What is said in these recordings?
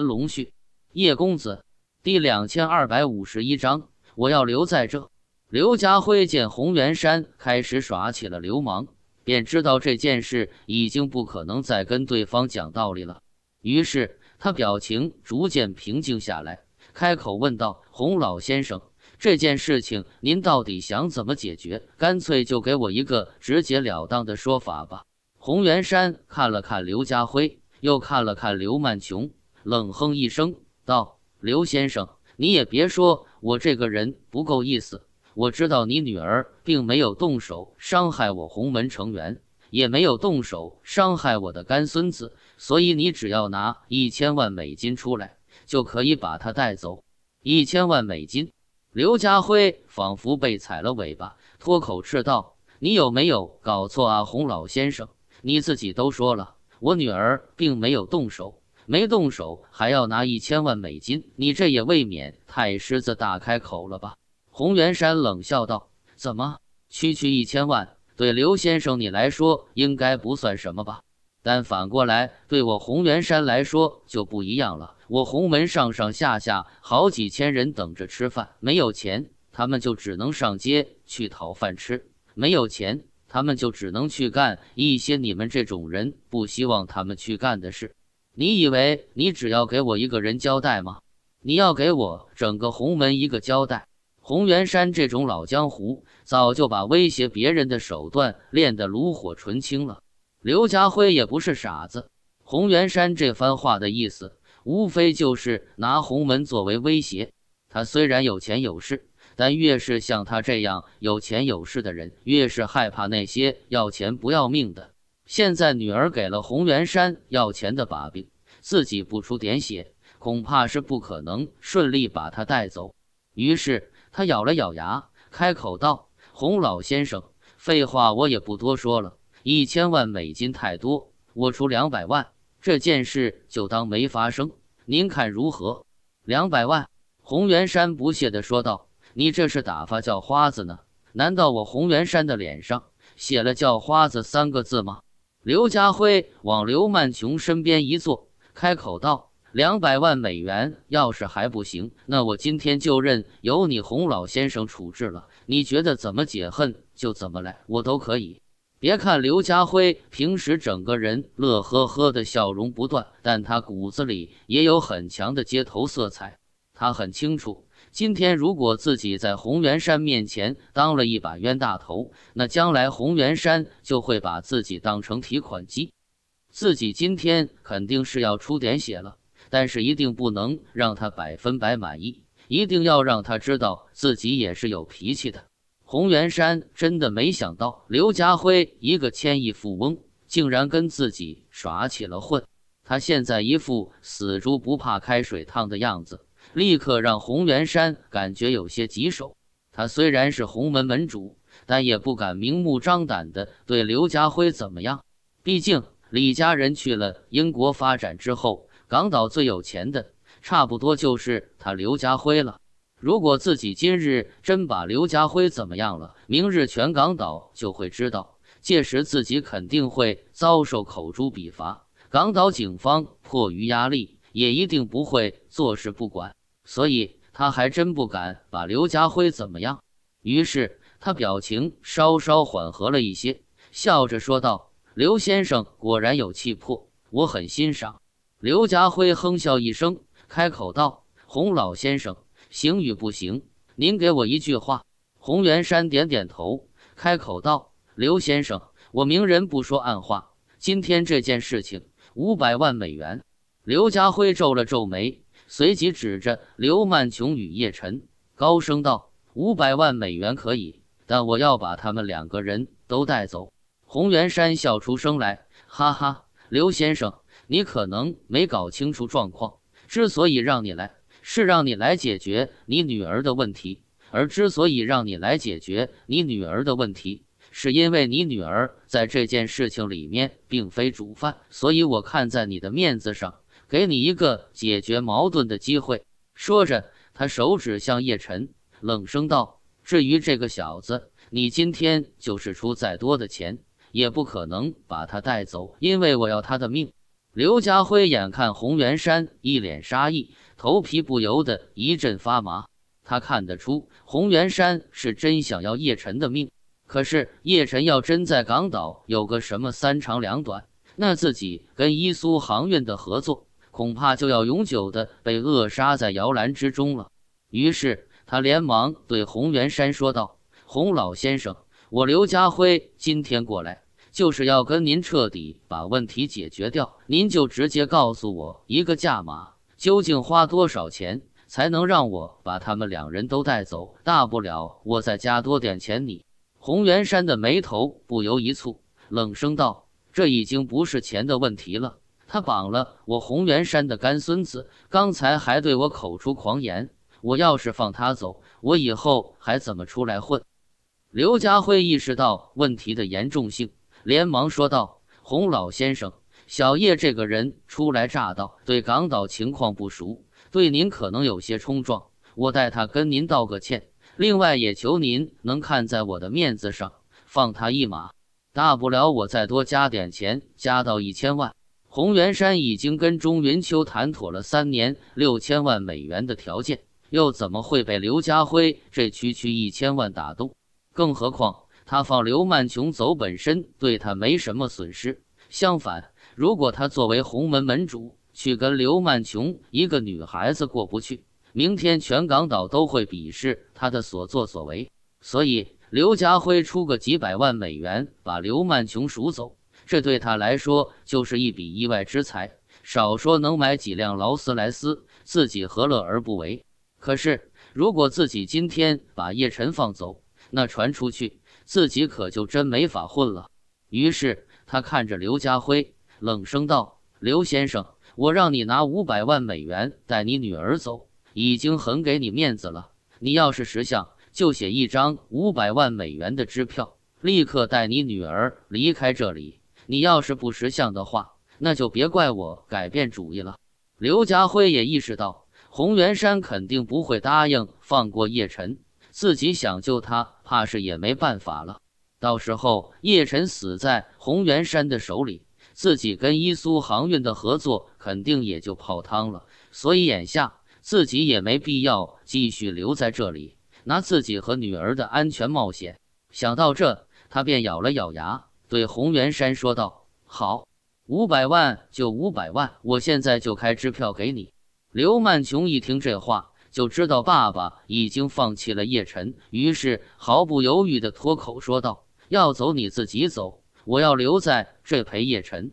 龙旭，叶公子，第两千二百五十一章，我要留在这。刘家辉见洪元山开始耍起了流氓，便知道这件事已经不可能再跟对方讲道理了。于是他表情逐渐平静下来，开口问道：“洪老先生，这件事情您到底想怎么解决？干脆就给我一个直截了当的说法吧。”洪元山看了看刘家辉，又看了看刘曼琼。冷哼一声道：“刘先生，你也别说我这个人不够意思。我知道你女儿并没有动手伤害我洪门成员，也没有动手伤害我的干孙子，所以你只要拿一千万美金出来，就可以把他带走。一千万美金！”刘家辉仿佛被踩了尾巴，脱口斥道：“你有没有搞错啊，洪老先生？你自己都说了，我女儿并没有动手。”没动手还要拿一千万美金，你这也未免太狮子大开口了吧？洪元山冷笑道：“怎么，区区一千万对刘先生你来说应该不算什么吧？但反过来对我洪元山来说就不一样了。我洪门上上下下好几千人等着吃饭，没有钱，他们就只能上街去讨饭吃；没有钱，他们就只能去干一些你们这种人不希望他们去干的事。”你以为你只要给我一个人交代吗？你要给我整个洪门一个交代。洪元山这种老江湖，早就把威胁别人的手段练得炉火纯青了。刘家辉也不是傻子，洪元山这番话的意思，无非就是拿洪门作为威胁。他虽然有钱有势，但越是像他这样有钱有势的人，越是害怕那些要钱不要命的。现在女儿给了洪元山要钱的把柄。自己不出点血，恐怕是不可能顺利把他带走。于是他咬了咬牙，开口道：“洪老先生，废话我也不多说了，一千万美金太多，我出两百万，这件事就当没发生，您看如何？”两百万，洪元山不屑地说道：“你这是打发叫花子呢？难道我洪元山的脸上写了叫花子三个字吗？”刘家辉往刘曼琼身边一坐。开口道：“两百万美元，要是还不行，那我今天就任由你洪老先生处置了。你觉得怎么解恨就怎么来，我都可以。”别看刘家辉平时整个人乐呵呵的笑容不断，但他骨子里也有很强的街头色彩。他很清楚，今天如果自己在洪元山面前当了一把冤大头，那将来洪元山就会把自己当成提款机。自己今天肯定是要出点血了，但是一定不能让他百分百满意，一定要让他知道自己也是有脾气的。洪元山真的没想到，刘家辉一个千亿富翁，竟然跟自己耍起了混。他现在一副死猪不怕开水烫的样子，立刻让洪元山感觉有些棘手。他虽然是洪门门主，但也不敢明目张胆地对刘家辉怎么样，毕竟。李家人去了英国发展之后，港岛最有钱的差不多就是他刘家辉了。如果自己今日真把刘家辉怎么样了，明日全港岛就会知道，届时自己肯定会遭受口诛笔伐。港岛警方迫于压力，也一定不会坐视不管，所以他还真不敢把刘家辉怎么样。于是他表情稍稍缓和了一些，笑着说道。刘先生果然有气魄，我很欣赏。刘家辉哼笑一声，开口道：“洪老先生，行与不行，您给我一句话。”洪元山点点头，开口道：“刘先生，我明人不说暗话，今天这件事情，五百万美元。”刘家辉皱了皱眉，随即指着刘曼琼与叶晨，高声道：“五百万美元可以，但我要把他们两个人都带走。”红原山笑出声来，哈哈，刘先生，你可能没搞清楚状况。之所以让你来，是让你来解决你女儿的问题。而之所以让你来解决你女儿的问题，是因为你女儿在这件事情里面并非主犯，所以我看在你的面子上，给你一个解决矛盾的机会。说着，他手指向叶晨，冷声道：“至于这个小子，你今天就是出再多的钱。”也不可能把他带走，因为我要他的命。刘家辉眼看洪元山一脸杀意，头皮不由得一阵发麻。他看得出洪元山是真想要叶晨的命，可是叶晨要真在港岛有个什么三长两短，那自己跟伊苏航运的合作恐怕就要永久的被扼杀在摇篮之中了。于是他连忙对洪元山说道：“洪老先生。”我刘家辉今天过来，就是要跟您彻底把问题解决掉。您就直接告诉我一个价码，究竟花多少钱才能让我把他们两人都带走？大不了我再加多点钱。你，洪元山的眉头不由一蹙，冷声道：“这已经不是钱的问题了。他绑了我洪元山的干孙子，刚才还对我口出狂言。我要是放他走，我以后还怎么出来混？”刘家辉意识到问题的严重性，连忙说道：“洪老先生，小叶这个人初来乍到，对港岛情况不熟，对您可能有些冲撞，我代他跟您道个歉。另外，也求您能看在我的面子上放他一马，大不了我再多加点钱，加到一千万。”洪元山已经跟钟云秋谈妥了三年六千万美元的条件，又怎么会被刘家辉这区区一千万打动？更何况，他放刘曼琼走本身对他没什么损失。相反，如果他作为洪门门主去跟刘曼琼一个女孩子过不去，明天全港岛都会鄙视他的所作所为。所以，刘家辉出个几百万美元把刘曼琼赎走，这对他来说就是一笔意外之财，少说能买几辆劳斯莱斯，自己何乐而不为？可是，如果自己今天把叶晨放走，那传出去，自己可就真没法混了。于是他看着刘家辉，冷声道：“刘先生，我让你拿五百万美元带你女儿走，已经很给你面子了。你要是识相，就写一张五百万美元的支票，立刻带你女儿离开这里。你要是不识相的话，那就别怪我改变主意了。”刘家辉也意识到，洪元山肯定不会答应放过叶晨。自己想救他，怕是也没办法了。到时候叶晨死在红原山的手里，自己跟伊苏航运的合作肯定也就泡汤了。所以眼下自己也没必要继续留在这里，拿自己和女儿的安全冒险。想到这，他便咬了咬牙，对红原山说道：“好，五百万就五百万，我现在就开支票给你。”刘曼琼一听这话。就知道爸爸已经放弃了叶辰，于是毫不犹豫的脱口说道：“要走你自己走，我要留在这陪叶晨。”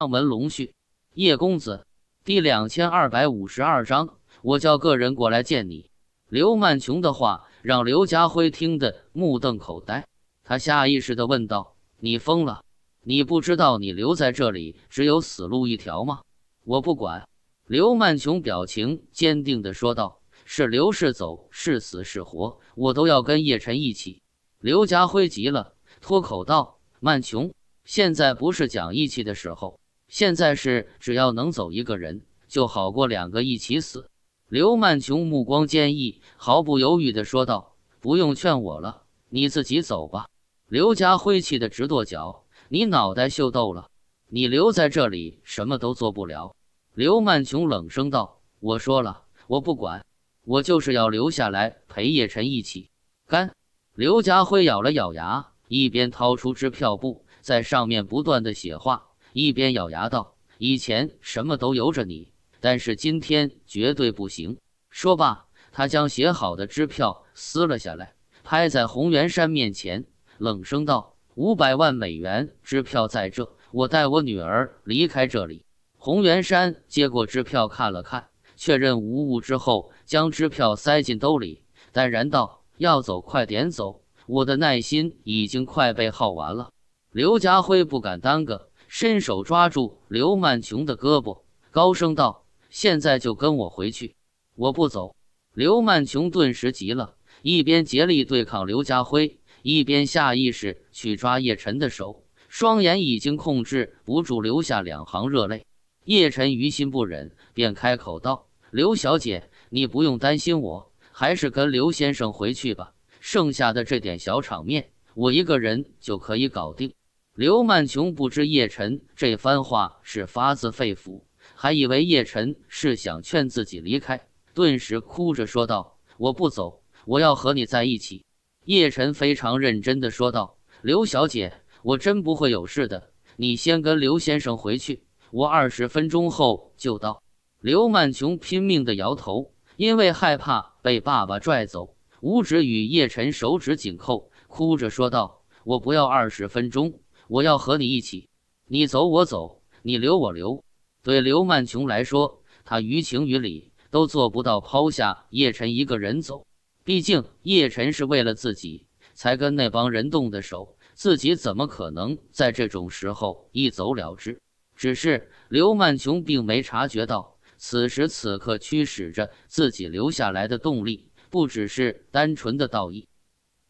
上文龙序，叶公子，第两千二百五十二章，我叫个人过来见你。刘曼琼的话让刘家辉听得目瞪口呆，他下意识的问道：“你疯了？你不知道你留在这里只有死路一条吗？”我不管。刘曼琼表情坚定地说道：“是留是走，是死是活，我都要跟叶晨一起。”刘家辉急了，脱口道：“曼琼，现在不是讲义气的时候，现在是只要能走一个人，就好过两个一起死。”刘曼琼目光坚毅，毫不犹豫地说道：“不用劝我了，你自己走吧。”刘家辉气得直跺脚：“你脑袋秀逗了？你留在这里什么都做不了。”刘曼琼冷声道：“我说了，我不管，我就是要留下来陪叶晨一起干。”刘家辉咬了咬牙，一边掏出支票簿在上面不断的写话，一边咬牙道：“以前什么都由着你，但是今天绝对不行。”说罢，他将写好的支票撕了下来，拍在洪元山面前，冷声道：“五百万美元支票在这，我带我女儿离开这里。”红元山接过支票，看了看，确认无误之后，将支票塞进兜里，淡然道：“要走，快点走，我的耐心已经快被耗完了。”刘家辉不敢耽搁，伸手抓住刘曼琼的胳膊，高声道：“现在就跟我回去，我不走！”刘曼琼顿时急了，一边竭力对抗刘家辉，一边下意识去抓叶晨的手，双眼已经控制不住，流下两行热泪。叶晨于心不忍，便开口道：“刘小姐，你不用担心我，还是跟刘先生回去吧。剩下的这点小场面，我一个人就可以搞定。”刘曼琼不知叶晨这番话是发自肺腑，还以为叶晨是想劝自己离开，顿时哭着说道：“我不走，我要和你在一起。”叶晨非常认真的说道：“刘小姐，我真不会有事的，你先跟刘先生回去。”我二十分钟后就到。刘曼琼拼命地摇头，因为害怕被爸爸拽走，五指与叶晨手指紧扣，哭着说道：“我不要二十分钟，我要和你一起。你走我走，你留我留。”对刘曼琼来说，她于情于理都做不到抛下叶晨一个人走。毕竟叶晨是为了自己才跟那帮人动的手，自己怎么可能在这种时候一走了之？只是刘曼琼并没察觉到，此时此刻驱使着自己留下来的动力，不只是单纯的道义。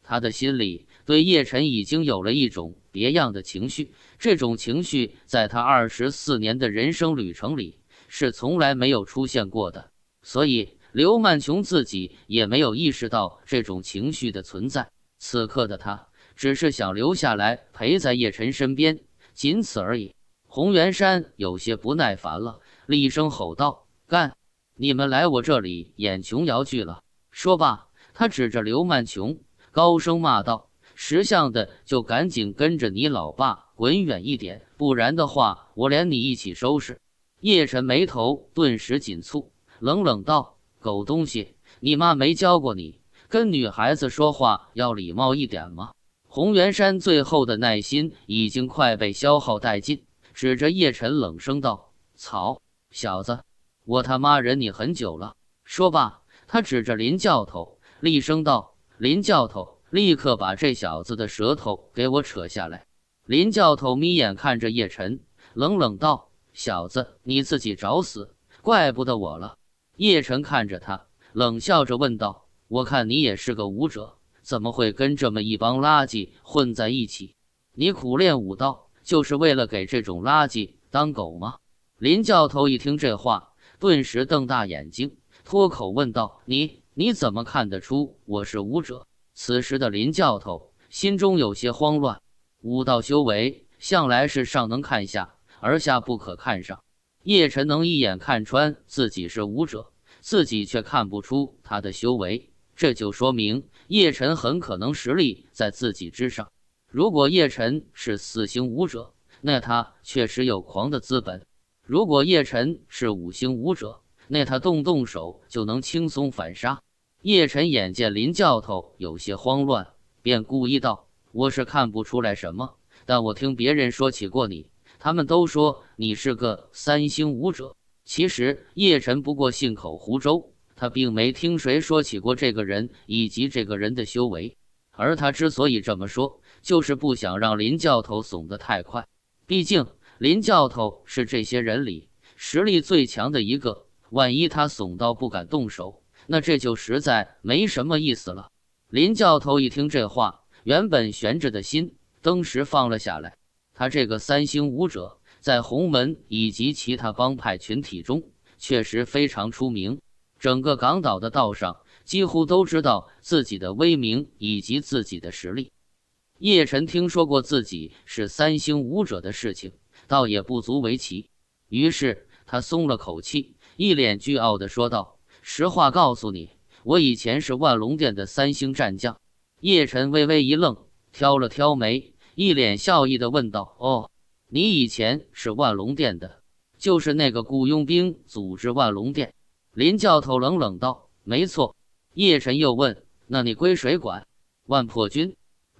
他的心里对叶辰已经有了一种别样的情绪，这种情绪在他二十四年的人生旅程里是从来没有出现过的。所以刘曼琼自己也没有意识到这种情绪的存在。此刻的他只是想留下来陪在叶辰身边，仅此而已。洪元山有些不耐烦了，厉声吼道：“干，你们来我这里演琼瑶剧了！”说罢，他指着刘曼琼，高声骂道：“识相的就赶紧跟着你老爸滚远一点，不然的话，我连你一起收拾！”叶辰眉头顿时紧蹙，冷冷道：“狗东西，你妈没教过你跟女孩子说话要礼貌一点吗？”洪元山最后的耐心已经快被消耗殆尽。指着叶晨冷声道：“草，小子，我他妈忍你很久了。”说罢，他指着林教头厉声道：“林教头，立刻把这小子的舌头给我扯下来！”林教头眯眼看着叶晨，冷冷道：“小子，你自己找死，怪不得我了。”叶晨看着他，冷笑着问道：“我看你也是个武者，怎么会跟这么一帮垃圾混在一起？你苦练武道？”就是为了给这种垃圾当狗吗？林教头一听这话，顿时瞪大眼睛，脱口问道：“你你怎么看得出我是武者？”此时的林教头心中有些慌乱。武道修为向来是上能看下，而下不可看上。叶辰能一眼看穿自己是武者，自己却看不出他的修为，这就说明叶辰很可能实力在自己之上。如果叶辰是四星武者，那他确实有狂的资本；如果叶辰是五星武者，那他动动手就能轻松反杀。叶辰眼见林教头有些慌乱，便故意道：“我是看不出来什么，但我听别人说起过你，他们都说你是个三星武者。”其实叶辰不过信口胡诌，他并没听谁说起过这个人以及这个人的修为，而他之所以这么说。就是不想让林教头怂得太快，毕竟林教头是这些人里实力最强的一个。万一他怂到不敢动手，那这就实在没什么意思了。林教头一听这话，原本悬着的心登时放了下来。他这个三星武者在洪门以及其他帮派群体中确实非常出名，整个港岛的道上几乎都知道自己的威名以及自己的实力。叶辰听说过自己是三星武者的事情，倒也不足为奇。于是他松了口气，一脸倨傲的说道：“实话告诉你，我以前是万龙殿的三星战将。”叶辰微微一愣，挑了挑眉，一脸笑意的问道：“哦，你以前是万龙殿的？就是那个雇佣兵组织万龙殿？”林教头冷冷道：“没错。”叶辰又问：“那你归谁管？”万破军。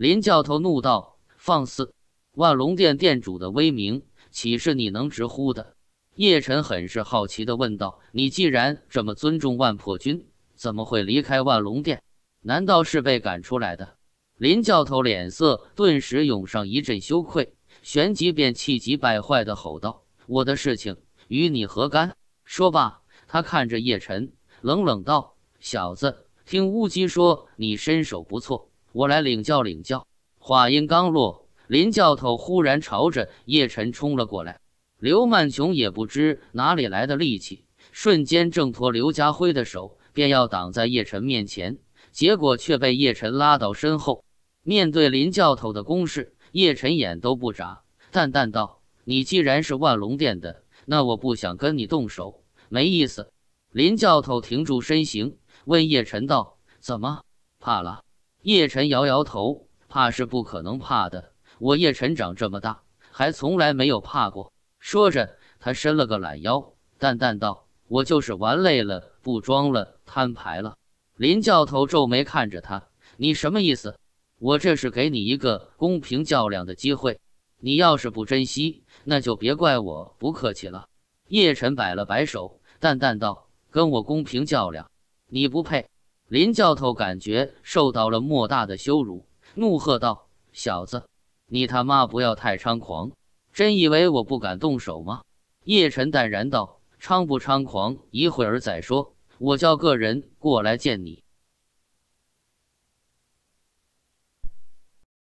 林教头怒道：“放肆！万龙殿殿主的威名，岂是你能直呼的？”叶辰很是好奇地问道：“你既然这么尊重万破军，怎么会离开万龙殿？难道是被赶出来的？”林教头脸色顿时涌上一阵羞愧，旋即便气急败坏地吼道：“我的事情与你何干？”说罢，他看着叶辰，冷冷道：“小子，听乌鸡说你身手不错。”我来领教领教。话音刚落，林教头忽然朝着叶晨冲了过来。刘曼琼也不知哪里来的力气，瞬间挣脱刘家辉的手，便要挡在叶晨面前，结果却被叶晨拉到身后。面对林教头的攻势，叶晨眼都不眨，淡淡道：“你既然是万龙店的，那我不想跟你动手，没意思。”林教头停住身形，问叶晨道：“怎么怕了？”叶晨摇摇头，怕是不可能怕的。我叶晨长这么大，还从来没有怕过。说着，他伸了个懒腰，淡淡道：“我就是玩累了，不装了，摊牌了。”林教头皱眉看着他：“你什么意思？我这是给你一个公平较量的机会，你要是不珍惜，那就别怪我不客气了。”叶晨摆了摆手，淡淡道：“跟我公平较量，你不配。”林教头感觉受到了莫大的羞辱，怒喝道：“小子，你他妈不要太猖狂！真以为我不敢动手吗？”叶辰淡然道：“猖不猖狂，一会儿再说。我叫个人过来见你。”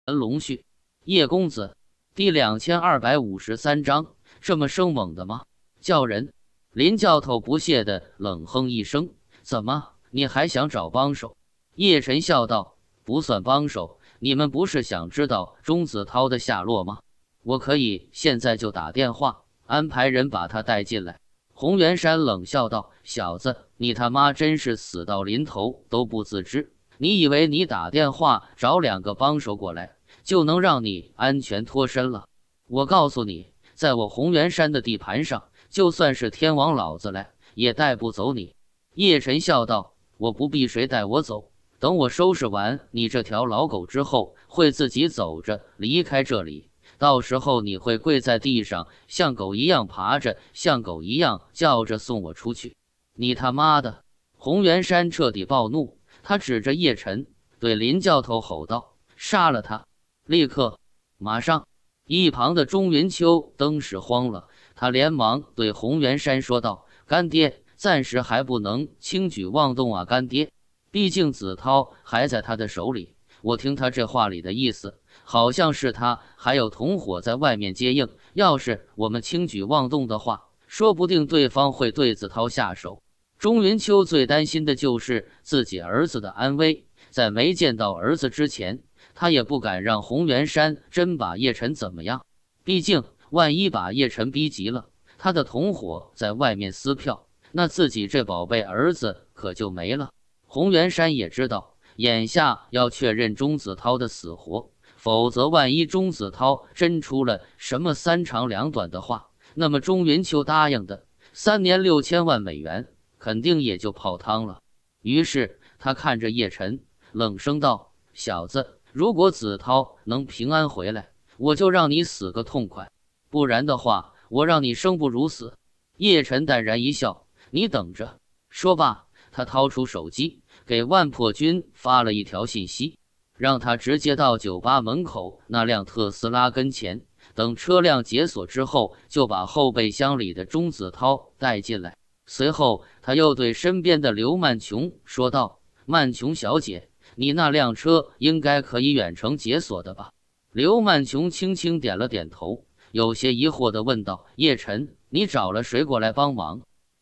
恩龙旭，叶公子，第两千二百五十三章：这么生猛的吗？叫人！林教头不屑的冷哼一声：“怎么？”你还想找帮手？叶晨笑道：“不算帮手，你们不是想知道钟子涛的下落吗？我可以现在就打电话，安排人把他带进来。”洪元山冷笑道：“小子，你他妈真是死到临头都不自知！你以为你打电话找两个帮手过来，就能让你安全脱身了？我告诉你，在我洪元山的地盘上，就算是天王老子来，也带不走你。”叶晨笑道。我不必谁带我走，等我收拾完你这条老狗之后，会自己走着离开这里。到时候你会跪在地上，像狗一样爬着，像狗一样叫着送我出去。你他妈的！洪元山彻底暴怒，他指着叶晨对林教头吼道：“杀了他！”立刻，马上！一旁的钟云秋登时慌了，他连忙对洪元山说道：“干爹。”暂时还不能轻举妄动啊，干爹，毕竟子韬还在他的手里。我听他这话里的意思，好像是他还有同伙在外面接应。要是我们轻举妄动的话，说不定对方会对子韬下手。钟云秋最担心的就是自己儿子的安危，在没见到儿子之前，他也不敢让红原山真把叶晨怎么样。毕竟万一把叶晨逼急了，他的同伙在外面撕票。那自己这宝贝儿子可就没了。洪元山也知道，眼下要确认钟子涛的死活，否则万一钟子涛真出了什么三长两短的话，那么钟云秋答应的三年六千万美元肯定也就泡汤了。于是他看着叶晨，冷声道：“小子，如果子涛能平安回来，我就让你死个痛快；不然的话，我让你生不如死。”叶晨淡然一笑。你等着。说罢，他掏出手机，给万破军发了一条信息，让他直接到酒吧门口那辆特斯拉跟前，等车辆解锁之后，就把后备箱里的钟子涛带进来。随后，他又对身边的刘曼琼说道：“曼琼小姐，你那辆车应该可以远程解锁的吧？”刘曼琼轻轻点了点头，有些疑惑地问道：“叶晨，你找了谁过来帮忙？”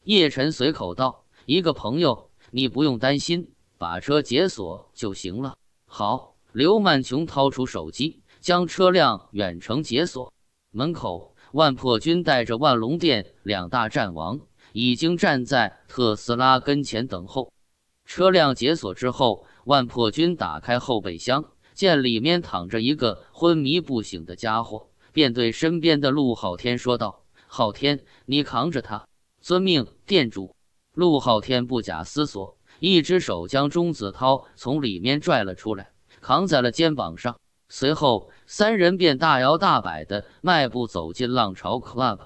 叶辰随口道：“一个朋友，你不用担心，把车解锁就行了。”好，刘曼琼掏出手机，将车辆远程解锁。门口，万破军带着万龙殿两大战王已经站在特斯拉跟前等候。车辆解锁之后，万破军打开后备箱，见里面躺着一个昏迷不醒的家伙，便对身边的陆昊天说道：“昊天，你扛着他。”遵命。店主陆浩天不假思索，一只手将钟子涛从里面拽了出来，扛在了肩膀上。随后，三人便大摇大摆的迈步走进浪潮 Club。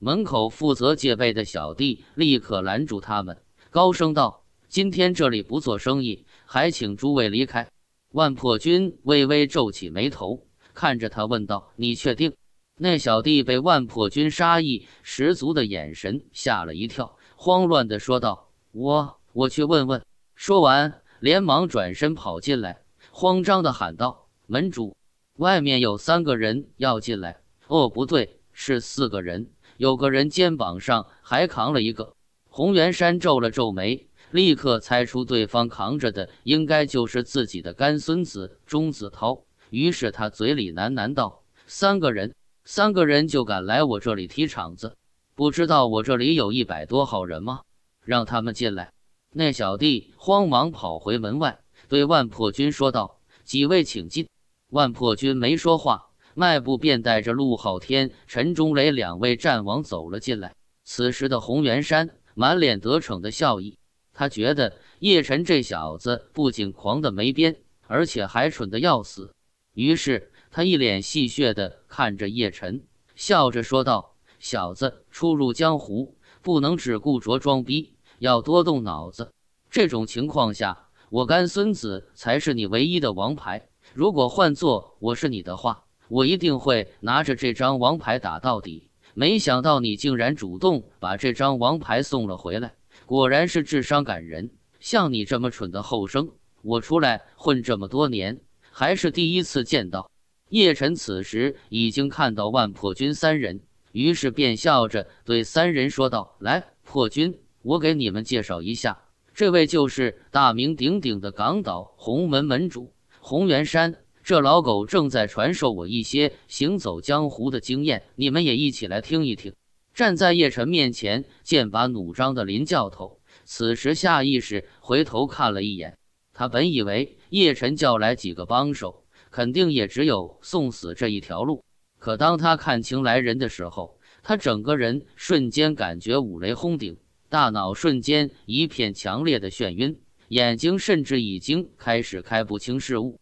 门口负责戒备的小弟立刻拦住他们，高声道：“今天这里不做生意，还请诸位离开。”万破军微微皱起眉头，看着他问道：“你确定？”那小弟被万破军杀意十足的眼神吓了一跳。慌乱地说道：“我我去问问。”说完，连忙转身跑进来，慌张地喊道：“门主，外面有三个人要进来。哦，不对，是四个人，有个人肩膀上还扛了一个。”红元山皱了皱眉，立刻猜出对方扛着的应该就是自己的干孙子钟子涛。于是他嘴里喃喃道：“三个人，三个人就敢来我这里踢场子。”不知道我这里有一百多号人吗？让他们进来。那小弟慌忙跑回门外，对万破军说道：“几位请进。”万破军没说话，迈步便带着陆浩天、陈中雷两位战王走了进来。此时的红元山满脸得逞的笑意，他觉得叶辰这小子不仅狂得没边，而且还蠢得要死。于是他一脸戏谑地看着叶辰，笑着说道：“小子。”初入江湖，不能只顾着装逼，要多动脑子。这种情况下，我干孙子才是你唯一的王牌。如果换做我是你的话，我一定会拿着这张王牌打到底。没想到你竟然主动把这张王牌送了回来，果然是智商感人。像你这么蠢的后生，我出来混这么多年，还是第一次见到。叶辰此时已经看到万破军三人。于是便笑着对三人说道：“来，破军，我给你们介绍一下，这位就是大名鼎鼎的港岛洪门门主洪元山。这老狗正在传授我一些行走江湖的经验，你们也一起来听一听。”站在叶晨面前剑拔弩张的林教头，此时下意识回头看了一眼，他本以为叶晨叫来几个帮手，肯定也只有送死这一条路。可当他看清来人的时候，他整个人瞬间感觉五雷轰顶，大脑瞬间一片强烈的眩晕，眼睛甚至已经开始看不清事物。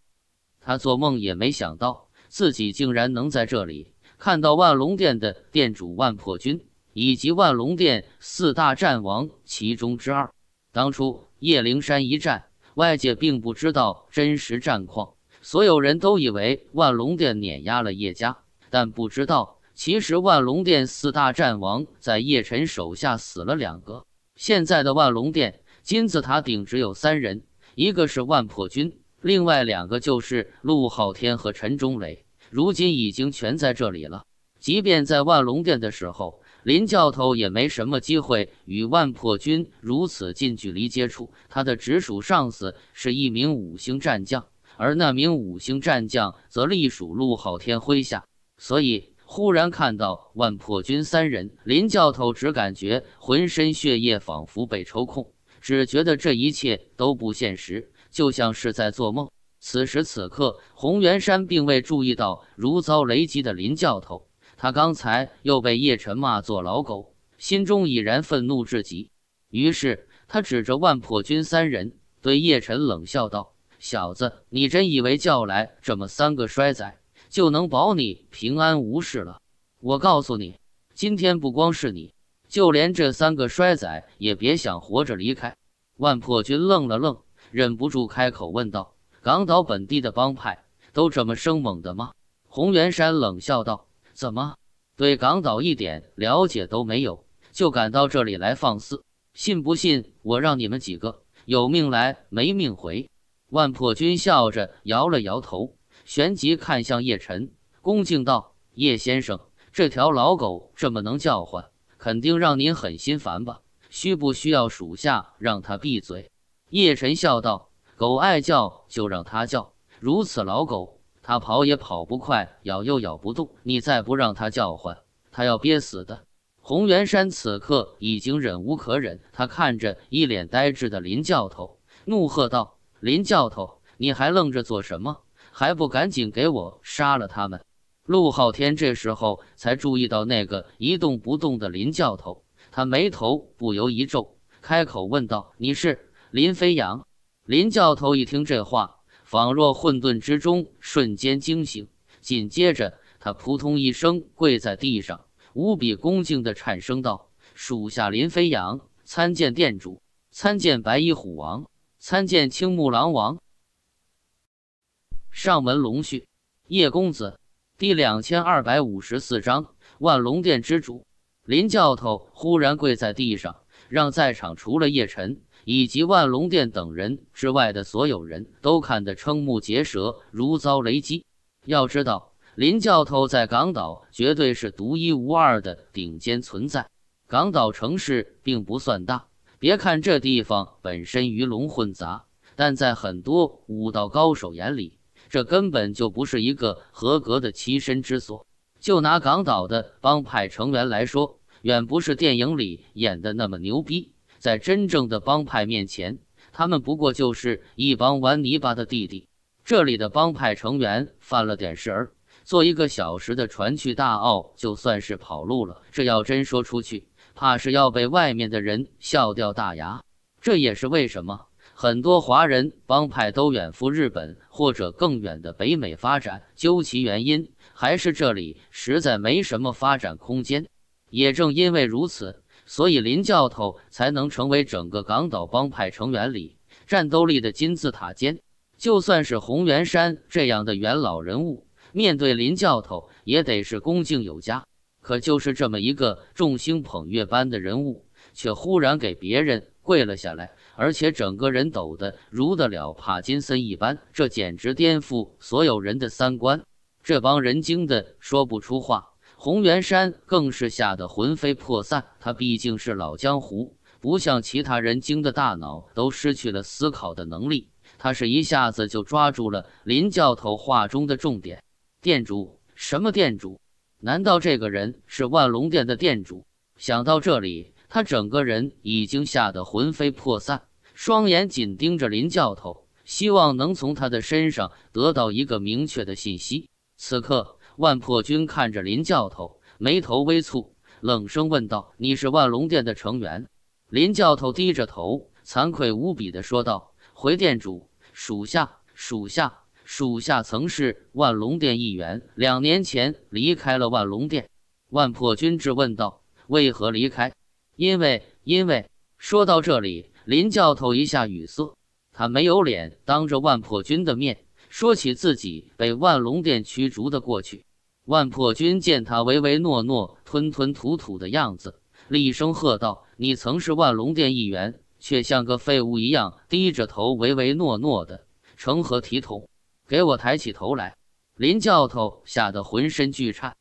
他做梦也没想到，自己竟然能在这里看到万龙殿的殿主万破军，以及万龙殿四大战王其中之二。当初叶灵山一战，外界并不知道真实战况，所有人都以为万龙殿碾压了叶家。但不知道，其实万龙殿四大战王在叶辰手下死了两个。现在的万龙殿金字塔顶只有三人，一个是万破军，另外两个就是陆昊天和陈忠磊。如今已经全在这里了。即便在万龙殿的时候，林教头也没什么机会与万破军如此近距离接触。他的直属上司是一名五星战将，而那名五星战将则隶属陆昊天麾下。所以，忽然看到万破军三人，林教头只感觉浑身血液仿佛被抽空，只觉得这一切都不现实，就像是在做梦。此时此刻，洪元山并未注意到如遭雷击的林教头，他刚才又被叶晨骂作老狗，心中已然愤怒至极。于是，他指着万破军三人，对叶晨冷笑道：“小子，你真以为叫来这么三个衰仔？”就能保你平安无事了。我告诉你，今天不光是你，就连这三个衰仔也别想活着离开。万破军愣了愣，忍不住开口问道：“港岛本地的帮派都这么生猛的吗？”洪元山冷笑道：“怎么，对港岛一点了解都没有，就敢到这里来放肆？信不信我让你们几个有命来没命回？”万破军笑着摇了摇头。旋即看向叶晨，恭敬道：“叶先生，这条老狗这么能叫唤，肯定让您很心烦吧？需不需要属下让它闭嘴？”叶晨笑道：“狗爱叫就让它叫，如此老狗，它跑也跑不快，咬又咬不动，你再不让它叫唤，它要憋死的。”红原山此刻已经忍无可忍，他看着一脸呆滞的林教头，怒喝道：“林教头，你还愣着做什么？”还不赶紧给我杀了他们！陆浩天这时候才注意到那个一动不动的林教头，他眉头不由一皱，开口问道：“你是林飞扬？”林教头一听这话，仿若混沌之中瞬间惊醒，紧接着他扑通一声跪在地上，无比恭敬地颤声道：“属下林飞扬，参见店主，参见白衣虎王，参见青木狼王。”上门龙婿，叶公子第两千二百五十四章万龙殿之主林教头忽然跪在地上，让在场除了叶晨以及万龙殿等人之外的所有人都看得瞠目结舌，如遭雷击。要知道，林教头在港岛绝对是独一无二的顶尖存在。港岛城市并不算大，别看这地方本身鱼龙混杂，但在很多武道高手眼里。这根本就不是一个合格的栖身之所。就拿港岛的帮派成员来说，远不是电影里演的那么牛逼。在真正的帮派面前，他们不过就是一帮玩泥巴的弟弟。这里的帮派成员犯了点事儿，坐一个小时的船去大澳就算是跑路了。这要真说出去，怕是要被外面的人笑掉大牙。这也是为什么。很多华人帮派都远赴日本或者更远的北美发展，究其原因，还是这里实在没什么发展空间。也正因为如此，所以林教头才能成为整个港岛帮派成员里战斗力的金字塔尖。就算是红原山这样的元老人物，面对林教头也得是恭敬有加。可就是这么一个众星捧月般的人物，却忽然给别人跪了下来。而且整个人抖得如得了帕金森一般，这简直颠覆所有人的三观。这帮人惊得说不出话，红原山更是吓得魂飞魄散。他毕竟是老江湖，不像其他人惊得大脑都失去了思考的能力。他是一下子就抓住了林教头话中的重点：店主，什么店主？难道这个人是万隆店的店主？想到这里。他整个人已经吓得魂飞魄散，双眼紧盯着林教头，希望能从他的身上得到一个明确的信息。此刻，万破军看着林教头，眉头微蹙，冷声问道：“你是万龙殿的成员？”林教头低着头，惭愧无比地说道：“回殿主，属下属下属下曾是万龙殿一员，两年前离开了万龙殿。”万破军质问道：“为何离开？”因为，因为说到这里，林教头一下语塞，他没有脸当着万破军的面说起自己被万龙殿驱逐的过去。万破军见他唯唯诺诺、吞吞吐吐的样子，厉声喝道：“你曾是万龙殿一员，却像个废物一样低着头、唯唯诺诺的，成何体统？给我抬起头来！”林教头吓得浑身剧颤，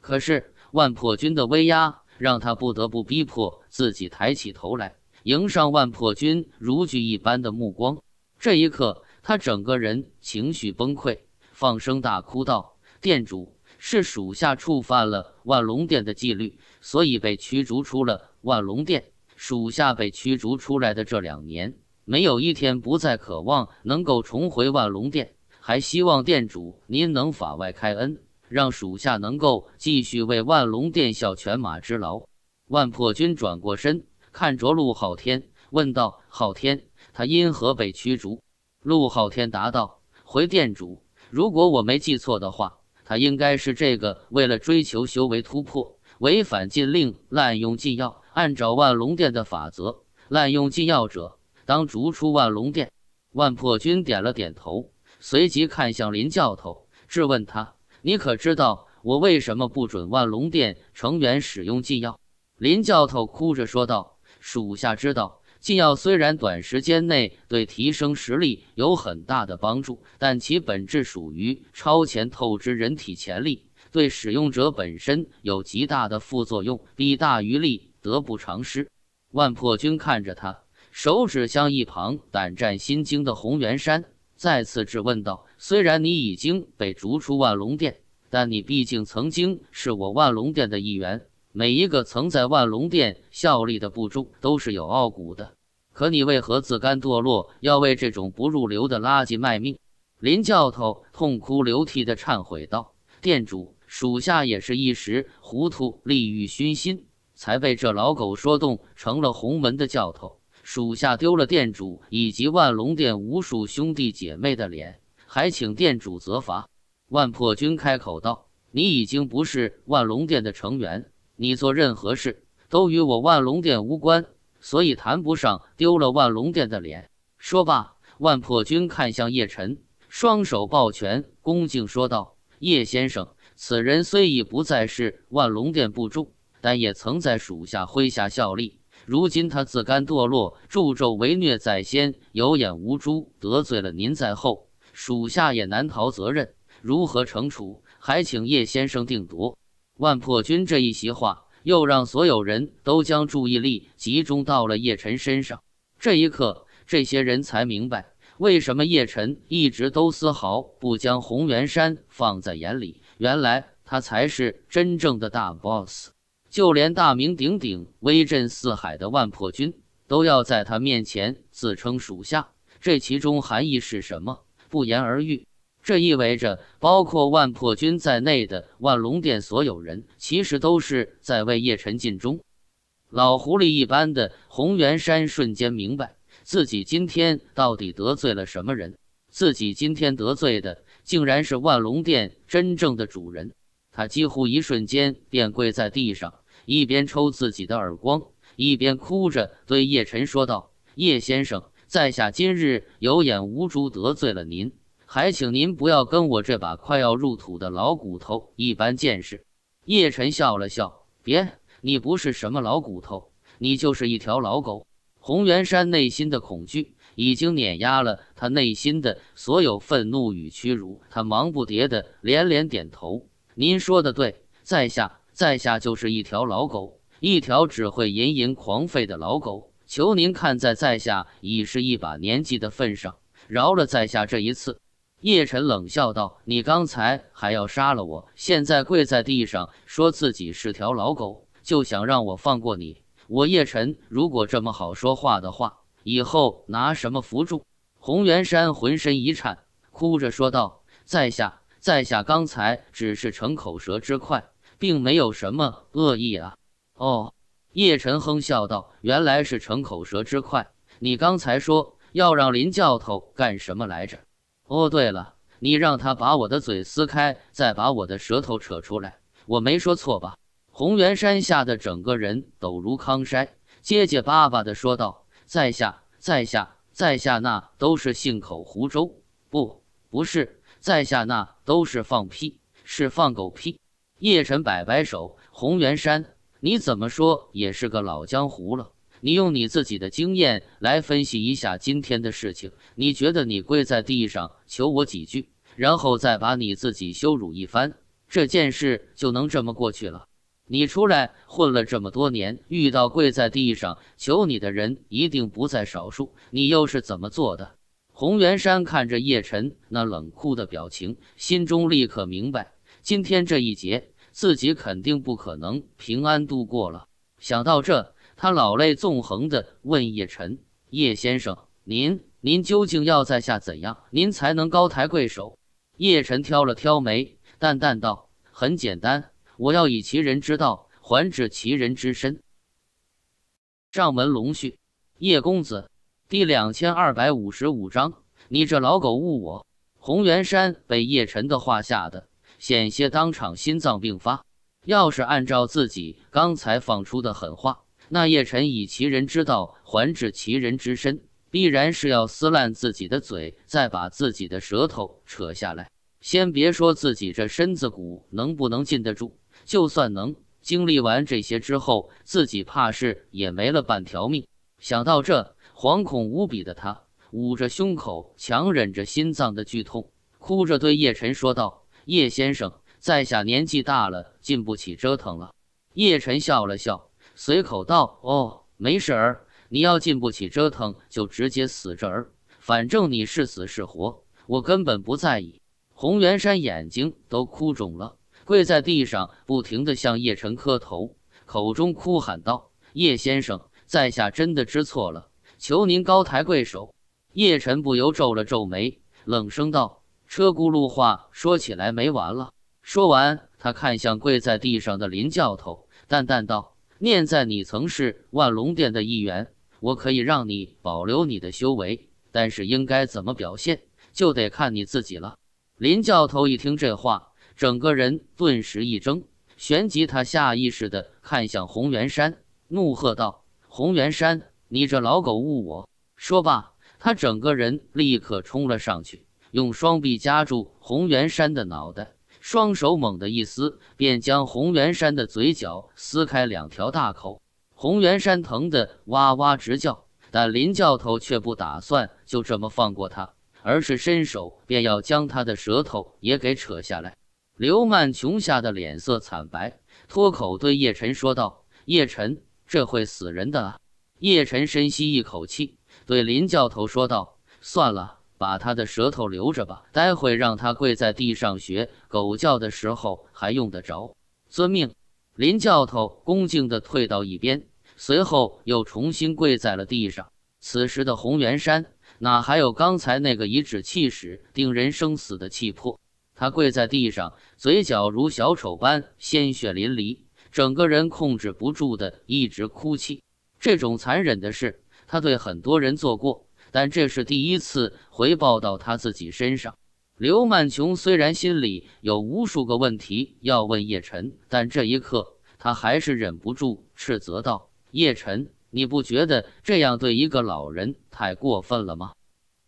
可是万破军的威压。让他不得不逼迫自己抬起头来，迎上万破军如炬一般的目光。这一刻，他整个人情绪崩溃，放声大哭道：“店主，是属下触犯了万龙殿的纪律，所以被驱逐出了万龙殿。属下被驱逐出来的这两年，没有一天不再渴望能够重回万龙殿，还希望店主您能法外开恩。”让属下能够继续为万龙殿效犬马之劳。万破军转过身，看着陆昊天，问道：“昊天，他因何被驱逐？”陆昊天答道：“回殿主，如果我没记错的话，他应该是这个为了追求修为突破，违反禁令，滥用禁药。按照万龙殿的法则，滥用禁药者当逐出万龙殿。”万破军点了点头，随即看向林教头，质问他。你可知道我为什么不准万龙殿成员使用禁药？林教头哭着说道：“属下知道，禁药虽然短时间内对提升实力有很大的帮助，但其本质属于超前透支人体潜力，对使用者本身有极大的副作用，弊大于利，得不偿失。”万破军看着他，手指向一旁胆战心惊的红元山，再次质问道。虽然你已经被逐出万龙殿，但你毕竟曾经是我万龙殿的一员。每一个曾在万龙殿效力的部众都是有傲骨的，可你为何自甘堕落，要为这种不入流的垃圾卖命？林教头痛哭流涕地忏悔道：“店主，属下也是一时糊涂，利欲熏心，才被这老狗说动，成了洪门的教头。属下丢了店主以及万龙殿无数兄弟姐妹的脸。”还请店主责罚。万破军开口道：“你已经不是万龙殿的成员，你做任何事都与我万龙殿无关，所以谈不上丢了万龙殿的脸。”说罢，万破军看向叶晨，双手抱拳，恭敬说道：“叶先生，此人虽已不再是万龙殿部众，但也曾在属下麾下效力。如今他自甘堕落，助纣为虐在先，有眼无珠得罪了您在后。”属下也难逃责任，如何惩处，还请叶先生定夺。万破军这一席话，又让所有人都将注意力集中到了叶晨身上。这一刻，这些人才明白，为什么叶晨一直都丝毫不将红元山放在眼里。原来，他才是真正的大 boss。就连大名鼎鼎、威震四海的万破军，都要在他面前自称属下，这其中含义是什么？不言而喻，这意味着包括万破军在内的万龙殿所有人，其实都是在为叶晨尽忠。老狐狸一般的洪元山瞬间明白自己今天到底得罪了什么人，自己今天得罪的竟然是万龙殿真正的主人。他几乎一瞬间便跪在地上，一边抽自己的耳光，一边哭着对叶晨说道：“叶先生。”在下今日有眼无珠得罪了您，还请您不要跟我这把快要入土的老骨头一般见识。叶辰笑了笑：“别，你不是什么老骨头，你就是一条老狗。”红原山内心的恐惧已经碾压了他内心的所有愤怒与屈辱，他忙不迭的连连点头：“您说的对，在下在下就是一条老狗，一条只会隐隐狂吠的老狗。”求您看在在下已是一把年纪的份上，饶了在下这一次。”叶晨冷笑道，“你刚才还要杀了我，现在跪在地上说自己是条老狗，就想让我放过你？我叶晨如果这么好说话的话，以后拿什么扶住？”红元山浑身一颤，哭着说道：“在下，在下刚才只是逞口舌之快，并没有什么恶意啊。”哦。叶晨哼笑道：“原来是逞口舌之快。你刚才说要让林教头干什么来着？”“哦，对了，你让他把我的嘴撕开，再把我的舌头扯出来。我没说错吧？”洪元山吓得整个人抖如糠筛，结结巴巴地说道：“在下，在下，在下那都是信口胡诌，不，不是，在下那都是放屁，是放狗屁。”叶晨摆摆手，洪元山。你怎么说也是个老江湖了，你用你自己的经验来分析一下今天的事情，你觉得你跪在地上求我几句，然后再把你自己羞辱一番，这件事就能这么过去了？你出来混了这么多年，遇到跪在地上求你的人一定不在少数，你又是怎么做的？洪元山看着叶晨那冷酷的表情，心中立刻明白，今天这一劫。自己肯定不可能平安度过了。想到这，他老泪纵横地问叶辰：“叶先生，您您究竟要在下怎样，您才能高抬贵手？”叶晨挑了挑眉，淡淡道：“很简单，我要以其人之道还治其人之身。”上门龙旭，叶公子，第两千二百五十五章，你这老狗误我！红原山被叶辰的话吓得。险些当场心脏病发，要是按照自己刚才放出的狠话，那叶辰以其人之道还治其人之身，必然是要撕烂自己的嘴，再把自己的舌头扯下来。先别说自己这身子骨能不能禁得住，就算能经历完这些之后，自己怕是也没了半条命。想到这，惶恐无比的他捂着胸口，强忍着心脏的剧痛，哭着对叶辰说道。叶先生，在下年纪大了，禁不起折腾了。叶晨笑了笑，随口道：“哦，没事儿，你要禁不起折腾，就直接死这儿，反正你是死是活，我根本不在意。”红元山眼睛都哭肿了，跪在地上，不停地向叶晨磕头，口中哭喊道：“叶先生，在下真的知错了，求您高抬贵手。”叶晨不由皱了皱眉，冷声道。车轱辘话说起来没完了。说完，他看向跪在地上的林教头，淡淡道：“念在你曾是万龙殿的一员，我可以让你保留你的修为，但是应该怎么表现，就得看你自己了。”林教头一听这话，整个人顿时一怔，旋即他下意识地看向红原山，怒喝道：“红原山，你这老狗误我！”说罢，他整个人立刻冲了上去。用双臂夹住洪元山的脑袋，双手猛地一撕，便将洪元山的嘴角撕开两条大口。洪元山疼得哇哇直叫，但林教头却不打算就这么放过他，而是伸手便要将他的舌头也给扯下来。刘曼琼吓得脸色惨白，脱口对叶晨说道：“叶晨，这会死人的。”啊！”叶晨深吸一口气，对林教头说道：“算了。”把他的舌头留着吧，待会让他跪在地上学狗叫的时候还用得着。遵命，林教头恭敬的退到一边，随后又重新跪在了地上。此时的洪元山哪还有刚才那个以指气使定人生死的气魄？他跪在地上，嘴角如小丑般鲜血淋漓，整个人控制不住的一直哭泣。这种残忍的事，他对很多人做过。但这是第一次回报到他自己身上。刘曼琼虽然心里有无数个问题要问叶晨，但这一刻，她还是忍不住斥责道：“叶晨，你不觉得这样对一个老人太过分了吗？”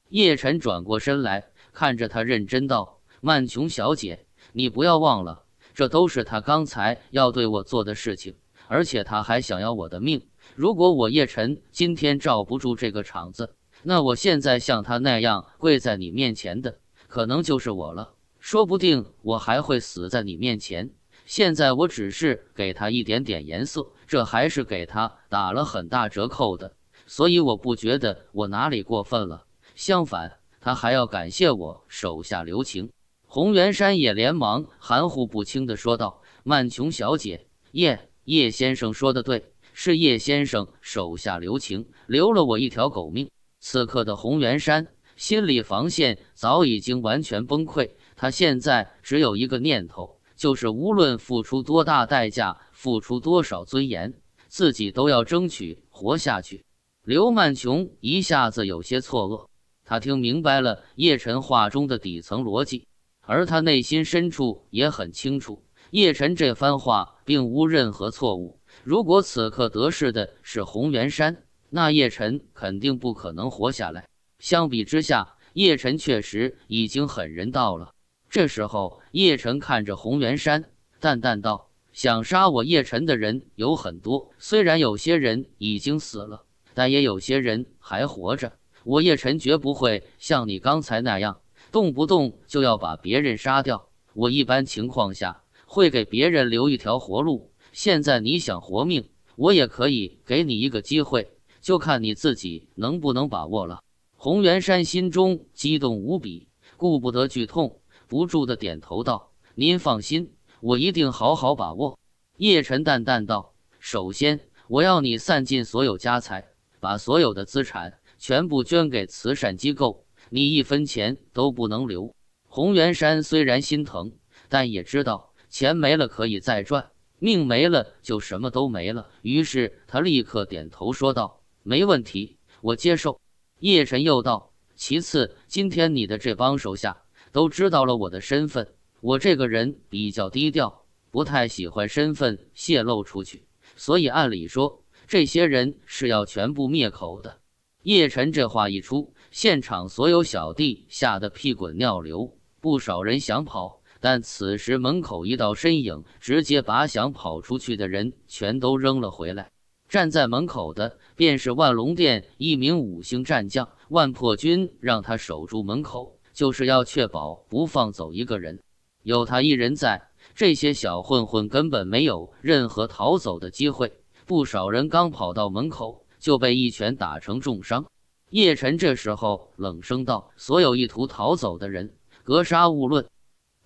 叶晨转过身来看着她，认真道：“曼琼小姐，你不要忘了，这都是他刚才要对我做的事情，而且他还想要我的命。如果我叶晨今天罩不住这个场子，”那我现在像他那样跪在你面前的，可能就是我了。说不定我还会死在你面前。现在我只是给他一点点颜色，这还是给他打了很大折扣的。所以我不觉得我哪里过分了，相反，他还要感谢我手下留情。红原山也连忙含糊不清地说道：“曼琼小姐，叶叶先生说的对，是叶先生手下留情，留了我一条狗命。”此刻的红原山心理防线早已经完全崩溃，他现在只有一个念头，就是无论付出多大代价，付出多少尊严，自己都要争取活下去。刘曼琼一下子有些错愕，他听明白了叶晨话中的底层逻辑，而他内心深处也很清楚，叶晨这番话并无任何错误。如果此刻得势的是红原山。那叶辰肯定不可能活下来。相比之下，叶辰确实已经很人道了。这时候，叶辰看着红元山，淡淡道：“想杀我叶辰的人有很多，虽然有些人已经死了，但也有些人还活着。我叶辰绝不会像你刚才那样，动不动就要把别人杀掉。我一般情况下会给别人留一条活路。现在你想活命，我也可以给你一个机会。”就看你自己能不能把握了。洪元山心中激动无比，顾不得剧痛，不住地点头道：“您放心，我一定好好把握。”叶晨淡淡道：“首先，我要你散尽所有家财，把所有的资产全部捐给慈善机构，你一分钱都不能留。”洪元山虽然心疼，但也知道钱没了可以再赚，命没了就什么都没了。于是他立刻点头说道。没问题，我接受。叶晨又道：“其次，今天你的这帮手下都知道了我的身份。我这个人比较低调，不太喜欢身份泄露出去，所以按理说，这些人是要全部灭口的。”叶晨这话一出，现场所有小弟吓得屁滚尿流，不少人想跑，但此时门口一道身影直接把想跑出去的人全都扔了回来。站在门口的。便是万龙殿一名五星战将万破军，让他守住门口，就是要确保不放走一个人。有他一人在，这些小混混根本没有任何逃走的机会。不少人刚跑到门口，就被一拳打成重伤。叶辰这时候冷声道：“所有意图逃走的人，格杀勿论。”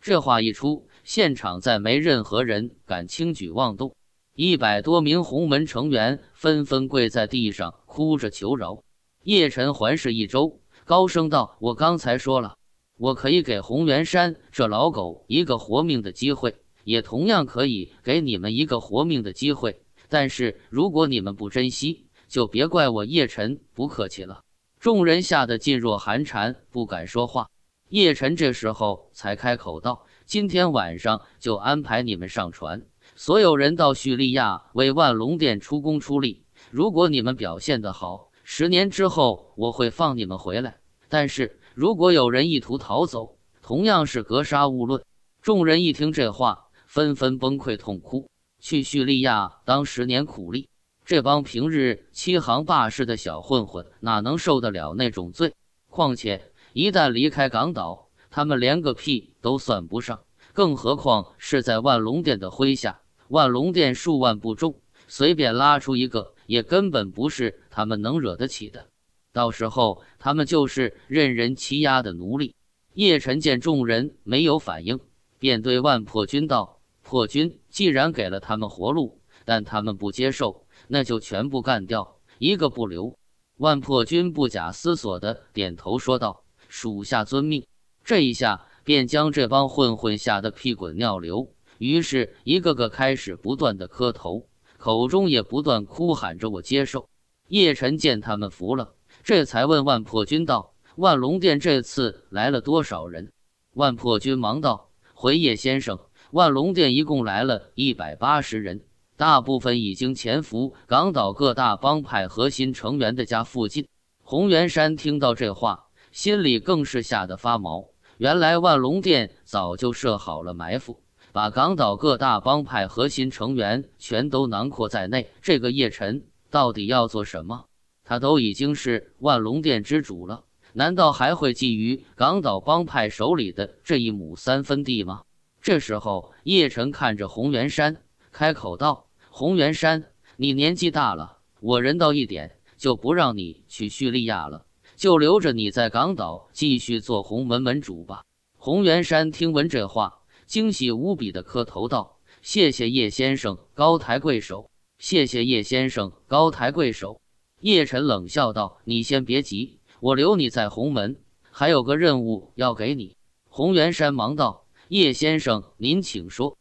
这话一出，现场再没任何人敢轻举妄动。一百多名洪门成员纷纷跪在地上，哭着求饶。叶晨环视一周，高声道：“我刚才说了，我可以给红原山这老狗一个活命的机会，也同样可以给你们一个活命的机会。但是，如果你们不珍惜，就别怪我叶晨不客气了。”众人吓得噤若寒蝉，不敢说话。叶晨这时候才开口道：“今天晚上就安排你们上船。”所有人到叙利亚为万隆殿出工出力。如果你们表现得好，十年之后我会放你们回来。但是如果有人意图逃走，同样是格杀勿论。众人一听这话，纷纷崩溃痛哭。去叙利亚当十年苦力，这帮平日欺行霸市的小混混哪能受得了那种罪？况且一旦离开港岛，他们连个屁都算不上，更何况是在万隆殿的麾下。万龙殿数万部众，随便拉出一个，也根本不是他们能惹得起的。到时候，他们就是任人欺压的奴隶。叶辰见众人没有反应，便对万破军道：“破军，既然给了他们活路，但他们不接受，那就全部干掉，一个不留。”万破军不假思索地点头说道：“属下遵命。”这一下，便将这帮混混吓得屁滚尿流。于是，一个个开始不断的磕头，口中也不断哭喊着“我接受”。叶晨见他们服了，这才问万破军道：“万龙殿这次来了多少人？”万破军忙道：“回叶先生，万龙殿一共来了一百八十人，大部分已经潜伏港岛各大帮派核心成员的家附近。”红原山听到这话，心里更是吓得发毛。原来万龙殿早就设好了埋伏。把港岛各大帮派核心成员全都囊括在内，这个叶辰到底要做什么？他都已经是万龙殿之主了，难道还会觊觎港岛帮派手里的这一亩三分地吗？这时候，叶晨看着洪元山，开口道：“洪元山，你年纪大了，我人到一点就不让你去叙利亚了，就留着你在港岛继续做洪门门主吧。”洪元山听闻这话。惊喜无比的磕头道：“谢谢叶先生高抬贵手，谢谢叶先生高抬贵手。”叶辰冷笑道：“你先别急，我留你在红门，还有个任务要给你。”红元山忙道：“叶先生，您请说。”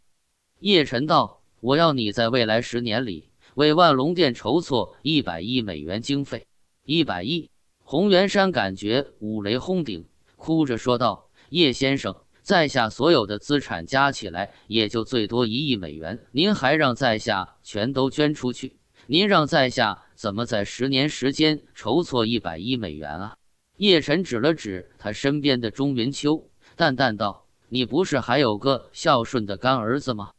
叶晨道：“我要你在未来十年里为万龙殿筹措一百亿美元经费，一百亿。”红元山感觉五雷轰顶，哭着说道：“叶先生。”在下所有的资产加起来也就最多一亿美元，您还让在下全都捐出去？您让在下怎么在十年时间筹措一百亿美元啊？叶辰指了指他身边的钟云秋，淡淡道：“你不是还有个孝顺的干儿子吗？”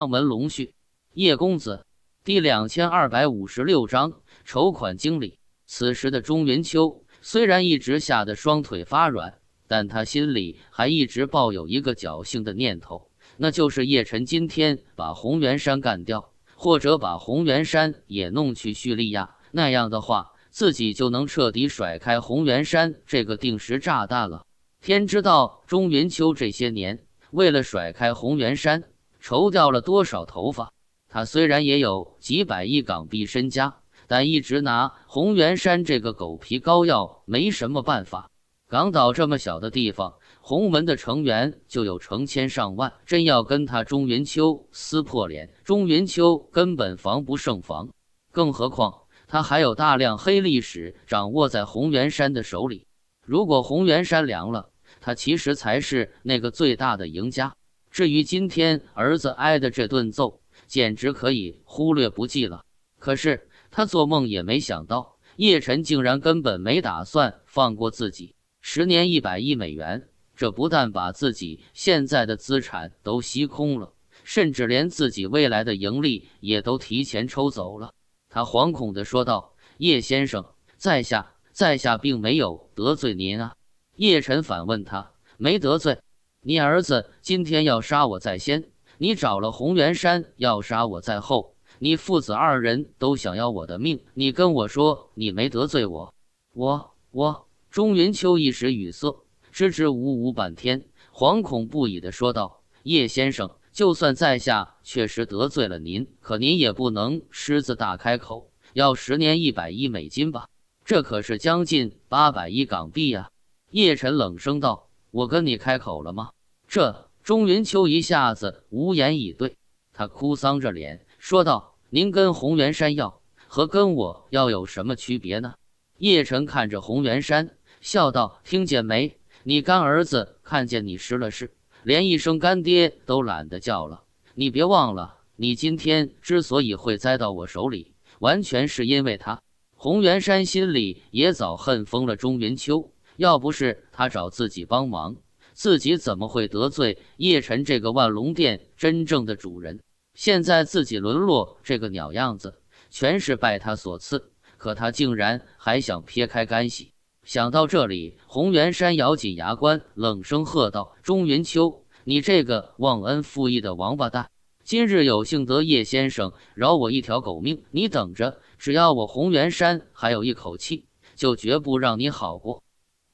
上文龙序，叶公子，第两千二百五十六章筹款经理。此时的钟云秋虽然一直吓得双腿发软。但他心里还一直抱有一个侥幸的念头，那就是叶辰今天把洪元山干掉，或者把洪元山也弄去叙利亚，那样的话，自己就能彻底甩开洪元山这个定时炸弹了。天知道钟云秋这些年为了甩开洪元山，愁掉了多少头发。他虽然也有几百亿港币身家，但一直拿洪元山这个狗皮膏药没什么办法。港岛这么小的地方，洪门的成员就有成千上万。真要跟他钟云秋撕破脸，钟云秋根本防不胜防。更何况他还有大量黑历史掌握在洪元山的手里。如果洪元山凉了，他其实才是那个最大的赢家。至于今天儿子挨的这顿揍，简直可以忽略不计了。可是他做梦也没想到，叶晨竟然根本没打算放过自己。十年一百亿美元，这不但把自己现在的资产都吸空了，甚至连自己未来的盈利也都提前抽走了。他惶恐地说道：“叶先生，在下在下并没有得罪您啊。”叶晨反问他：“没得罪？你儿子今天要杀我在先，你找了洪元山要杀我在后，你父子二人都想要我的命，你跟我说你没得罪我？我我。”钟云秋一时语塞，支支吾吾半天，惶恐不已地说道：“叶先生，就算在下确实得罪了您，可您也不能狮子大开口，要十年一百亿美金吧？这可是将近八百亿港币呀！”叶晨冷声道：“我跟你开口了吗？”这钟云秋一下子无言以对，他哭丧着脸说道：“您跟红原山要和跟我要有什么区别呢？”叶晨看着红原山。笑道：“听见没？你干儿子看见你失了势，连一声干爹都懒得叫了。你别忘了，你今天之所以会栽到我手里，完全是因为他。洪元山心里也早恨疯了钟云秋，要不是他找自己帮忙，自己怎么会得罪叶晨这个万龙殿真正的主人？现在自己沦落这个鸟样子，全是拜他所赐。可他竟然还想撇开干系。”想到这里，洪元山咬紧牙关，冷声喝道：“钟云秋，你这个忘恩负义的王八蛋！今日有幸得叶先生饶我一条狗命，你等着，只要我洪元山还有一口气，就绝不让你好过！”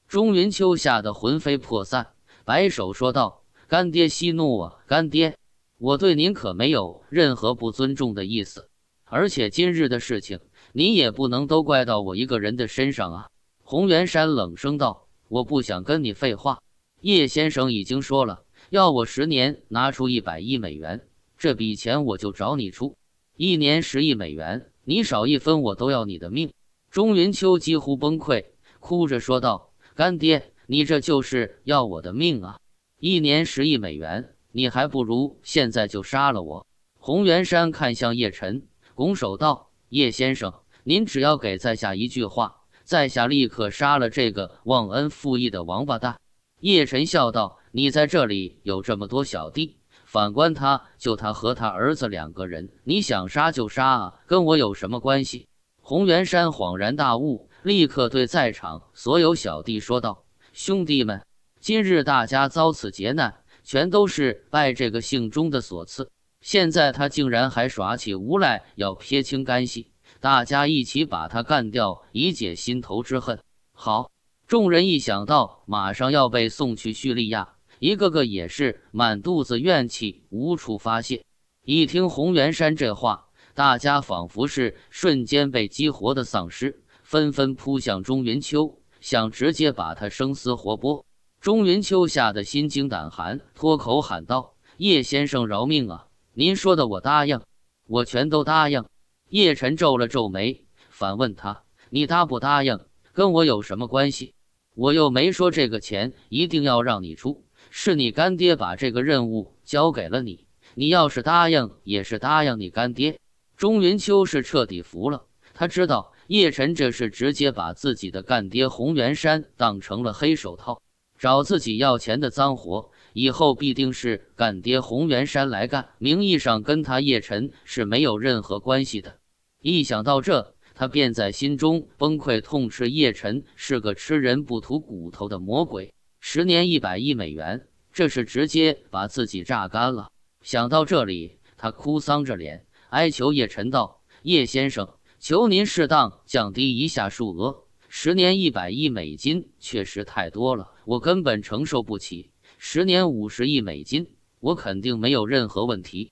钟云秋吓得魂飞魄散，摆手说道：“干爹息怒啊，干爹，我对您可没有任何不尊重的意思，而且今日的事情，您也不能都怪到我一个人的身上啊！”洪元山冷声道：“我不想跟你废话，叶先生已经说了，要我十年拿出一百亿美元，这笔钱我就找你出，一年十亿美元，你少一分我都要你的命。”钟云秋几乎崩溃，哭着说道：“干爹，你这就是要我的命啊！一年十亿美元，你还不如现在就杀了我。”洪元山看向叶晨，拱手道：“叶先生，您只要给在下一句话。”在下立刻杀了这个忘恩负义的王八蛋！”叶晨笑道，“你在这里有这么多小弟，反观他，就他和他儿子两个人，你想杀就杀，啊，跟我有什么关系？”红原山恍然大悟，立刻对在场所有小弟说道：“兄弟们，今日大家遭此劫难，全都是拜这个姓钟的所赐。现在他竟然还耍起无赖，要撇清干系。”大家一起把他干掉，以解心头之恨。好，众人一想到马上要被送去叙利亚，一个个也是满肚子怨气无处发泄。一听洪元山这话，大家仿佛是瞬间被激活的丧尸，纷纷扑向钟云秋，想直接把他生撕活剥。钟云秋吓得心惊胆寒，脱口喊道：“叶先生饶命啊！您说的我答应，我全都答应。”叶辰皱了皱眉，反问他：“你答不答应，跟我有什么关系？我又没说这个钱一定要让你出，是你干爹把这个任务交给了你。你要是答应，也是答应你干爹。”钟云秋是彻底服了，他知道叶晨这是直接把自己的干爹洪元山当成了黑手套，找自己要钱的脏活，以后必定是干爹洪元山来干，名义上跟他叶辰是没有任何关系的。一想到这，他便在心中崩溃，痛斥叶晨是个吃人不吐骨头的魔鬼。十年一百亿美元，这是直接把自己榨干了。想到这里，他哭丧着脸哀求叶晨道：“叶先生，求您适当降低一下数额。十年一百亿美金确实太多了，我根本承受不起。十年五十亿美金，我肯定没有任何问题。”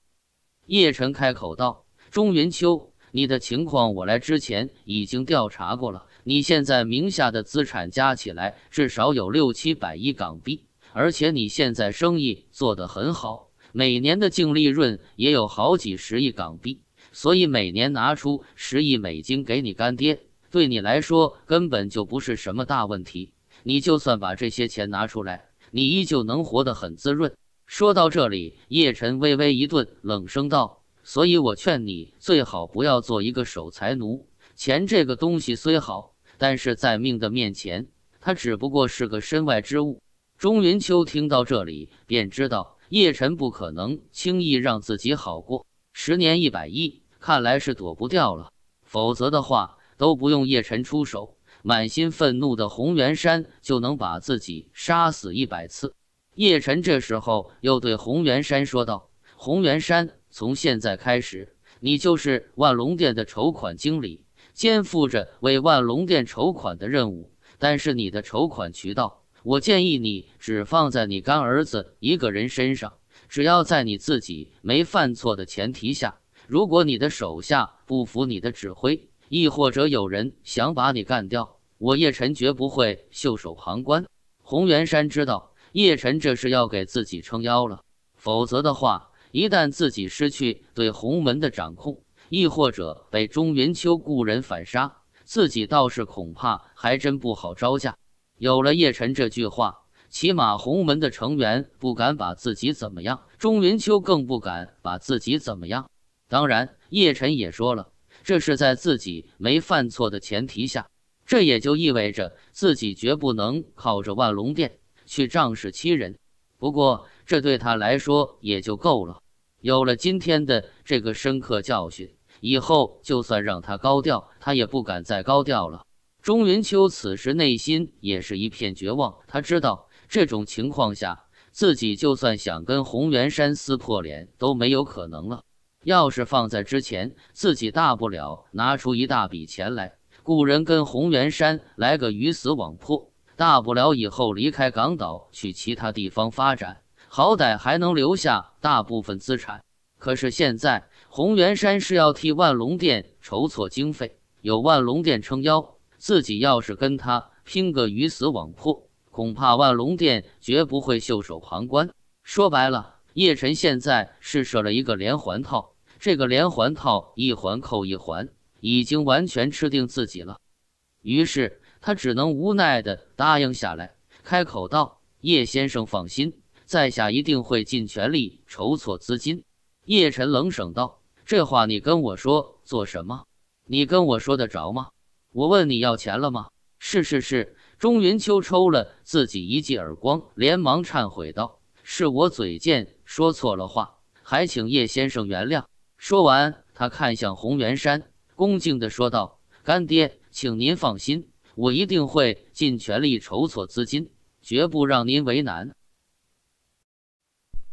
叶晨开口道：“钟云秋。”你的情况，我来之前已经调查过了。你现在名下的资产加起来至少有六七百亿港币，而且你现在生意做得很好，每年的净利润也有好几十亿港币。所以每年拿出十亿美金给你干爹，对你来说根本就不是什么大问题。你就算把这些钱拿出来，你依旧能活得很滋润。说到这里，叶晨微微一顿，冷声道。所以我劝你最好不要做一个守财奴。钱这个东西虽好，但是在命的面前，它只不过是个身外之物。钟云秋听到这里，便知道叶晨不可能轻易让自己好过。十年一百亿，看来是躲不掉了。否则的话，都不用叶晨出手，满心愤怒的洪元山就能把自己杀死一百次。叶晨这时候又对洪元山说道：“洪元山。”从现在开始，你就是万龙店的筹款经理，肩负着为万龙店筹款的任务。但是你的筹款渠道，我建议你只放在你干儿子一个人身上。只要在你自己没犯错的前提下，如果你的手下不服你的指挥，亦或者有人想把你干掉，我叶晨绝不会袖手旁观。洪元山知道叶晨这是要给自己撑腰了，否则的话。一旦自己失去对红门的掌控，亦或者被钟云秋雇人反杀，自己倒是恐怕还真不好招架。有了叶晨这句话，起码红门的成员不敢把自己怎么样，钟云秋更不敢把自己怎么样。当然，叶晨也说了，这是在自己没犯错的前提下，这也就意味着自己绝不能靠着万龙殿去仗势欺人。不过，这对他来说也就够了。有了今天的这个深刻教训，以后就算让他高调，他也不敢再高调了。钟云秋此时内心也是一片绝望，他知道这种情况下，自己就算想跟红元山撕破脸都没有可能了。要是放在之前，自己大不了拿出一大笔钱来，雇人跟红元山来个鱼死网破，大不了以后离开港岛去其他地方发展。好歹还能留下大部分资产，可是现在红原山是要替万龙殿筹措经费，有万龙殿撑腰，自己要是跟他拼个鱼死网破，恐怕万龙殿绝不会袖手旁观。说白了，叶辰现在是设了一个连环套，这个连环套一环扣一环，已经完全吃定自己了。于是他只能无奈的答应下来，开口道：“叶先生放心。”在下一定会尽全力筹措资金。”叶晨冷声道，“这话你跟我说做什么？你跟我说得着吗？我问你要钱了吗？”“是是是。”钟云秋抽了自己一记耳光，连忙忏悔道：“是我嘴贱，说错了话，还请叶先生原谅。”说完，他看向红原山，恭敬地说道：“干爹，请您放心，我一定会尽全力筹措资金，绝不让您为难。”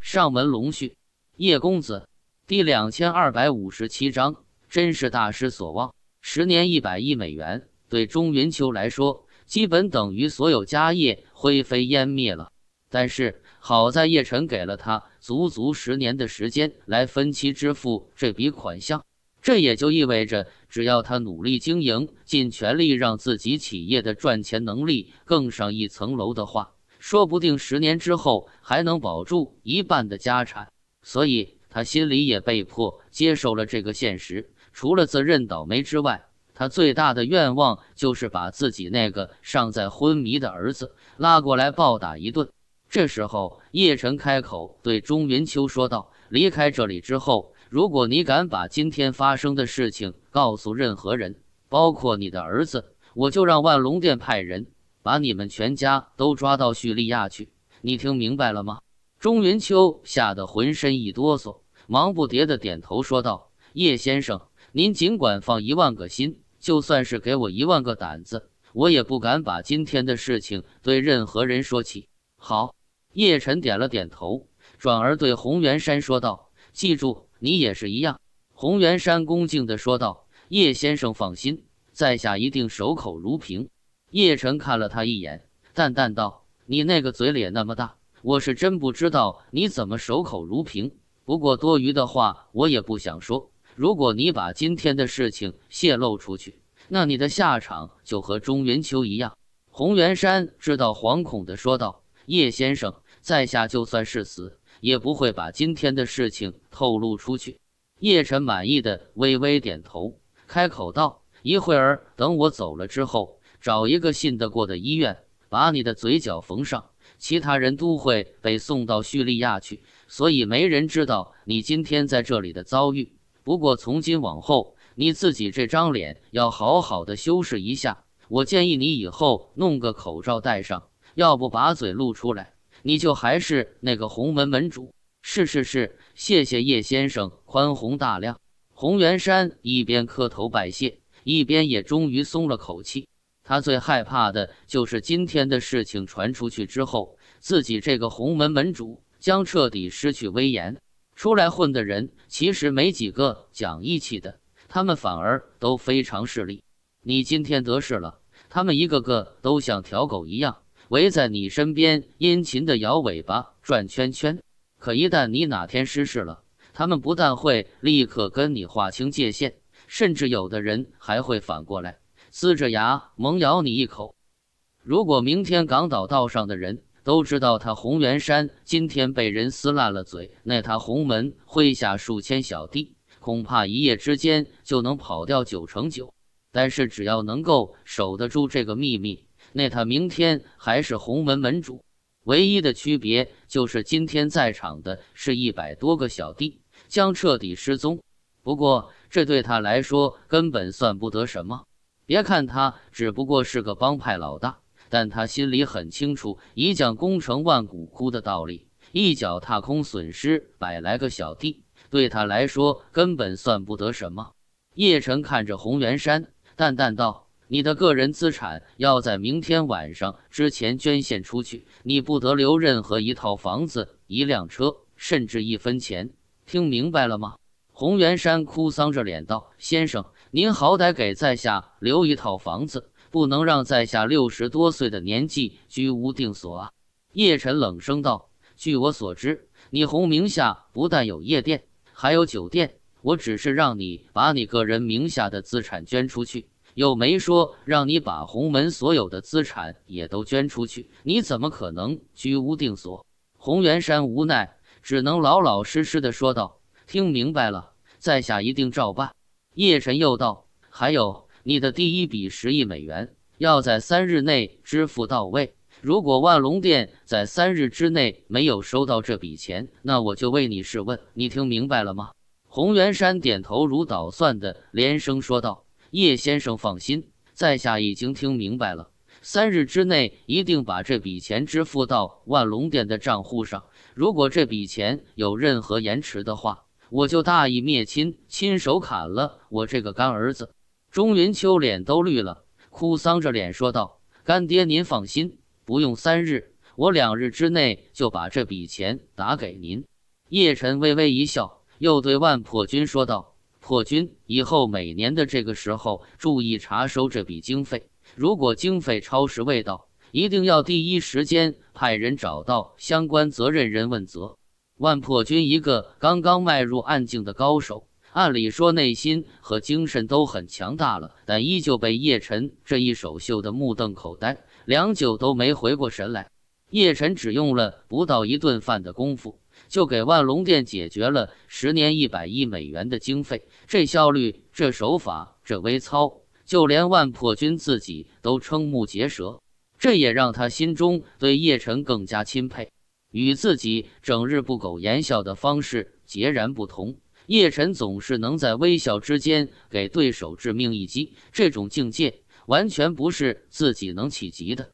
上门龙婿，叶公子，第两千二百五十七章，真是大失所望。十年一百亿美元，对钟云秋来说，基本等于所有家业灰飞烟灭了。但是好在叶晨给了他足足十年的时间来分期支付这笔款项，这也就意味着，只要他努力经营，尽全力让自己企业的赚钱能力更上一层楼的话。说不定十年之后还能保住一半的家产，所以他心里也被迫接受了这个现实。除了自认倒霉之外，他最大的愿望就是把自己那个尚在昏迷的儿子拉过来暴打一顿。这时候，叶晨开口对钟云秋说道：“离开这里之后，如果你敢把今天发生的事情告诉任何人，包括你的儿子，我就让万隆殿派人。”把你们全家都抓到叙利亚去，你听明白了吗？钟云秋吓得浑身一哆嗦，忙不迭地点头说道：“叶先生，您尽管放一万个心，就算是给我一万个胆子，我也不敢把今天的事情对任何人说起。”好，叶晨点了点头，转而对红元山说道：“记住，你也是一样。”红元山恭敬地说道：“叶先生放心，在下一定守口如瓶。”叶晨看了他一眼，淡淡道：“你那个嘴脸那么大，我是真不知道你怎么守口如瓶。不过多余的话我也不想说。如果你把今天的事情泄露出去，那你的下场就和钟云秋一样。”洪元山知道，惶恐的说道：“叶先生，在下就算是死，也不会把今天的事情透露出去。”叶晨满意的微微点头，开口道：“一会儿等我走了之后。”找一个信得过的医院，把你的嘴角缝上。其他人都会被送到叙利亚去，所以没人知道你今天在这里的遭遇。不过从今往后，你自己这张脸要好好的修饰一下。我建议你以后弄个口罩戴上，要不把嘴露出来，你就还是那个红门门主。是是是，谢谢叶先生宽宏大量。洪元山一边磕头拜谢，一边也终于松了口气。他最害怕的就是今天的事情传出去之后，自己这个洪门门主将彻底失去威严。出来混的人其实没几个讲义气的，他们反而都非常势利。你今天得势了，他们一个个都像条狗一样围在你身边，殷勤地摇尾巴、转圈圈。可一旦你哪天失势了，他们不但会立刻跟你划清界限，甚至有的人还会反过来。呲着牙猛咬你一口。如果明天港岛道上的人都知道他洪元山今天被人撕烂了嘴，那他洪门麾下数千小弟恐怕一夜之间就能跑掉九成九。但是只要能够守得住这个秘密，那他明天还是洪门门主。唯一的区别就是今天在场的是一百多个小弟将彻底失踪。不过这对他来说根本算不得什么。别看他只不过是个帮派老大，但他心里很清楚“一将功成万骨枯”的道理。一脚踏空，损失百来个小弟，对他来说根本算不得什么。叶晨看着红元山，淡淡道：“你的个人资产要在明天晚上之前捐献出去，你不得留任何一套房子、一辆车，甚至一分钱。听明白了吗？”红元山哭丧着脸道：“先生。”您好歹给在下留一套房子，不能让在下六十多岁的年纪居无定所啊！叶晨冷声道：“据我所知，你洪名下不但有夜店，还有酒店。我只是让你把你个人名下的资产捐出去，又没说让你把洪门所有的资产也都捐出去。你怎么可能居无定所？”洪元山无奈，只能老老实实的说道：“听明白了，在下一定照办。”叶神又道：“还有，你的第一笔十亿美元要在三日内支付到位。如果万隆店在三日之内没有收到这笔钱，那我就为你试问。你听明白了吗？”洪元山点头如捣蒜的连声说道：“叶先生放心，在下已经听明白了，三日之内一定把这笔钱支付到万隆店的账户上。如果这笔钱有任何延迟的话。”我就大义灭亲，亲手砍了我这个干儿子。钟云秋脸都绿了，哭丧着脸说道：“干爹，您放心，不用三日，我两日之内就把这笔钱打给您。”叶辰微微一笑，又对万破军说道：“破军，以后每年的这个时候，注意查收这笔经费。如果经费超时未到，一定要第一时间派人找到相关责任人问责。”万破军一个刚刚迈入暗境的高手，按理说内心和精神都很强大了，但依旧被叶辰这一手秀的目瞪口呆，良久都没回过神来。叶辰只用了不到一顿饭的功夫，就给万龙殿解决了十年一百亿美元的经费，这效率，这手法，这微操，就连万破军自己都瞠目结舌。这也让他心中对叶辰更加钦佩。与自己整日不苟言笑的方式截然不同，叶辰总是能在微笑之间给对手致命一击。这种境界完全不是自己能企及的。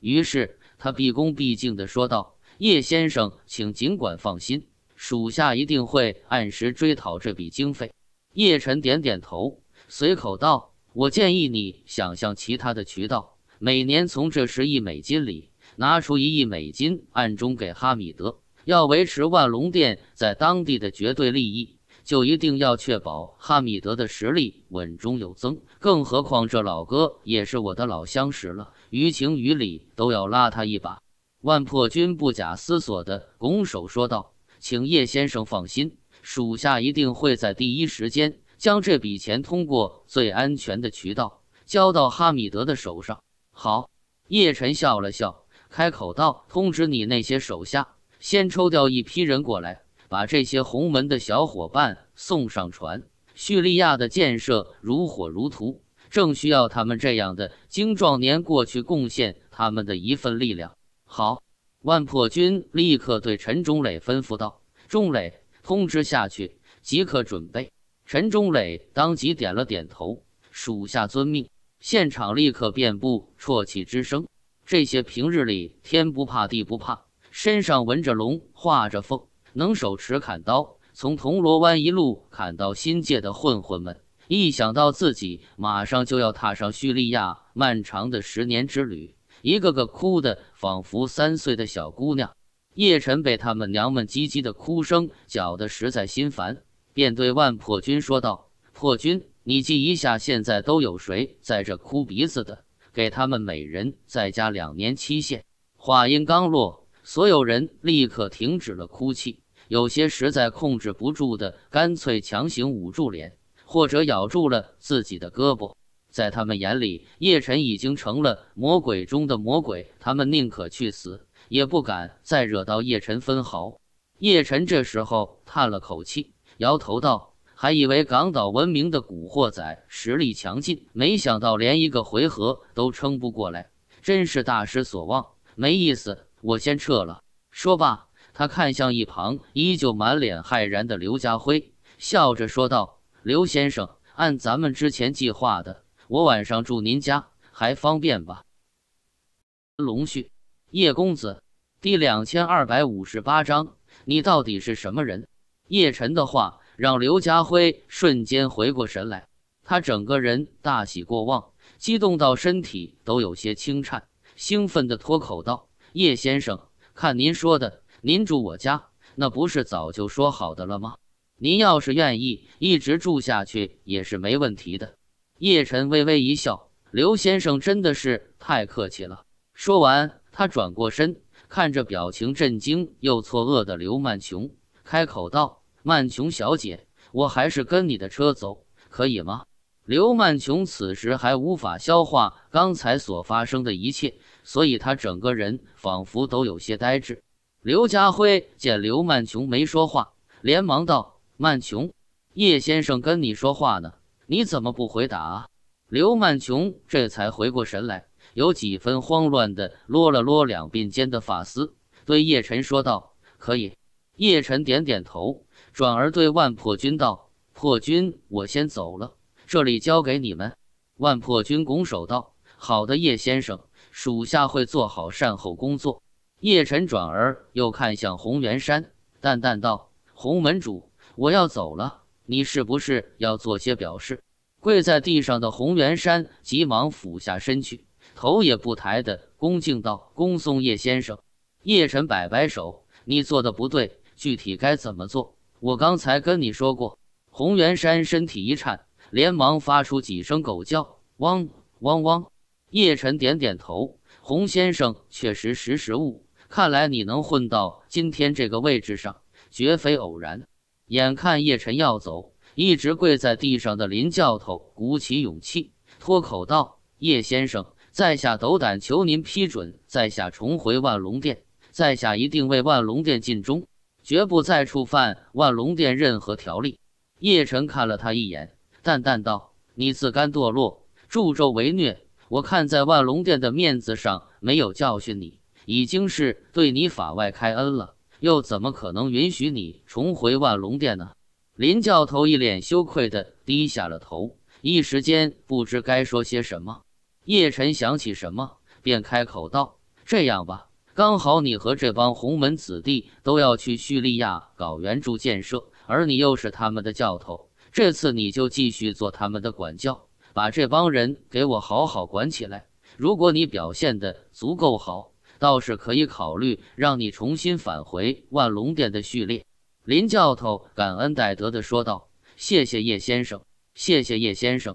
于是他毕恭毕敬地说道：“叶先生，请尽管放心，属下一定会按时追讨这笔经费。”叶辰点点头，随口道：“我建议你想象其他的渠道，每年从这十亿美金里。”拿出一亿美金暗中给哈米德，要维持万隆店在当地的绝对利益，就一定要确保哈米德的实力稳中有增。更何况这老哥也是我的老相识了，于情于理都要拉他一把。万破军不假思索地拱手说道：“请叶先生放心，属下一定会在第一时间将这笔钱通过最安全的渠道交到哈米德的手上。”好，叶晨笑了笑。开口道：“通知你那些手下，先抽调一批人过来，把这些洪门的小伙伴送上船。叙利亚的建设如火如荼，正需要他们这样的精壮年过去贡献他们的一份力量。”好，万破军立刻对陈忠磊吩咐道：“忠磊，通知下去，即刻准备。”陈忠磊当即点了点头：“属下遵命。”现场立刻遍布啜泣之声。这些平日里天不怕地不怕，身上纹着龙画着凤，能手持砍刀从铜锣湾一路砍到新界的混混们，一想到自己马上就要踏上叙利亚漫长的十年之旅，一个个哭得仿佛三岁的小姑娘。叶晨被他们娘们唧唧的哭声搅得实在心烦，便对万破军说道：“破军，你记一下，现在都有谁在这哭鼻子的？”给他们每人再加两年期限。话音刚落，所有人立刻停止了哭泣，有些实在控制不住的，干脆强行捂住脸，或者咬住了自己的胳膊。在他们眼里，叶晨已经成了魔鬼中的魔鬼，他们宁可去死，也不敢再惹到叶晨分毫。叶晨这时候叹了口气，摇头道。还以为港岛闻名的古惑仔实力强劲，没想到连一个回合都撑不过来，真是大失所望，没意思，我先撤了。说罢，他看向一旁依旧满脸骇然的刘家辉，笑着说道：“刘先生，按咱们之前计划的，我晚上住您家还方便吧？”龙旭，叶公子，第两千二百五十八章，你到底是什么人？叶晨的话。让刘家辉瞬间回过神来，他整个人大喜过望，激动到身体都有些轻颤，兴奋地脱口道：“叶先生，看您说的，您住我家，那不是早就说好的了吗？您要是愿意一直住下去也是没问题的。”叶晨微微一笑：“刘先生真的是太客气了。”说完，他转过身，看着表情震惊又错愕的刘曼琼，开口道。曼琼小姐，我还是跟你的车走，可以吗？刘曼琼此时还无法消化刚才所发生的一切，所以她整个人仿佛都有些呆滞。刘家辉见刘曼琼没说话，连忙道：“曼琼，叶先生跟你说话呢，你怎么不回答？”刘曼琼这才回过神来，有几分慌乱地捋了捋两鬓间的发丝，对叶晨说道：“可以。”叶晨点点头。转而对万破军道：“破军，我先走了，这里交给你们。”万破军拱手道：“好的，叶先生，属下会做好善后工作。”叶晨转而又看向洪元山，淡淡道：“洪门主，我要走了，你是不是要做些表示？”跪在地上的洪元山急忙俯下身去，头也不抬的恭敬道：“恭送叶先生。”叶晨摆摆手：“你做的不对，具体该怎么做？”我刚才跟你说过，红元山身体一颤，连忙发出几声狗叫，汪汪汪。叶晨点点头，洪先生确实识时务，看来你能混到今天这个位置上，绝非偶然。眼看叶晨要走，一直跪在地上的林教头鼓起勇气，脱口道：“叶先生，在下斗胆求您批准，在下重回万龙殿，在下一定为万龙殿尽忠。”绝不再触犯万龙殿任何条例。叶辰看了他一眼，淡淡道：“你自甘堕落，助纣为虐。我看在万龙殿的面子上，没有教训你，已经是对你法外开恩了。又怎么可能允许你重回万龙殿呢？”林教头一脸羞愧地低下了头，一时间不知该说些什么。叶辰想起什么，便开口道：“这样吧。”刚好你和这帮洪门子弟都要去叙利亚搞援助建设，而你又是他们的教头，这次你就继续做他们的管教，把这帮人给我好好管起来。如果你表现的足够好，倒是可以考虑让你重新返回万龙殿的序列。”林教头感恩戴德地说道：“谢谢叶先生，谢谢叶先生。”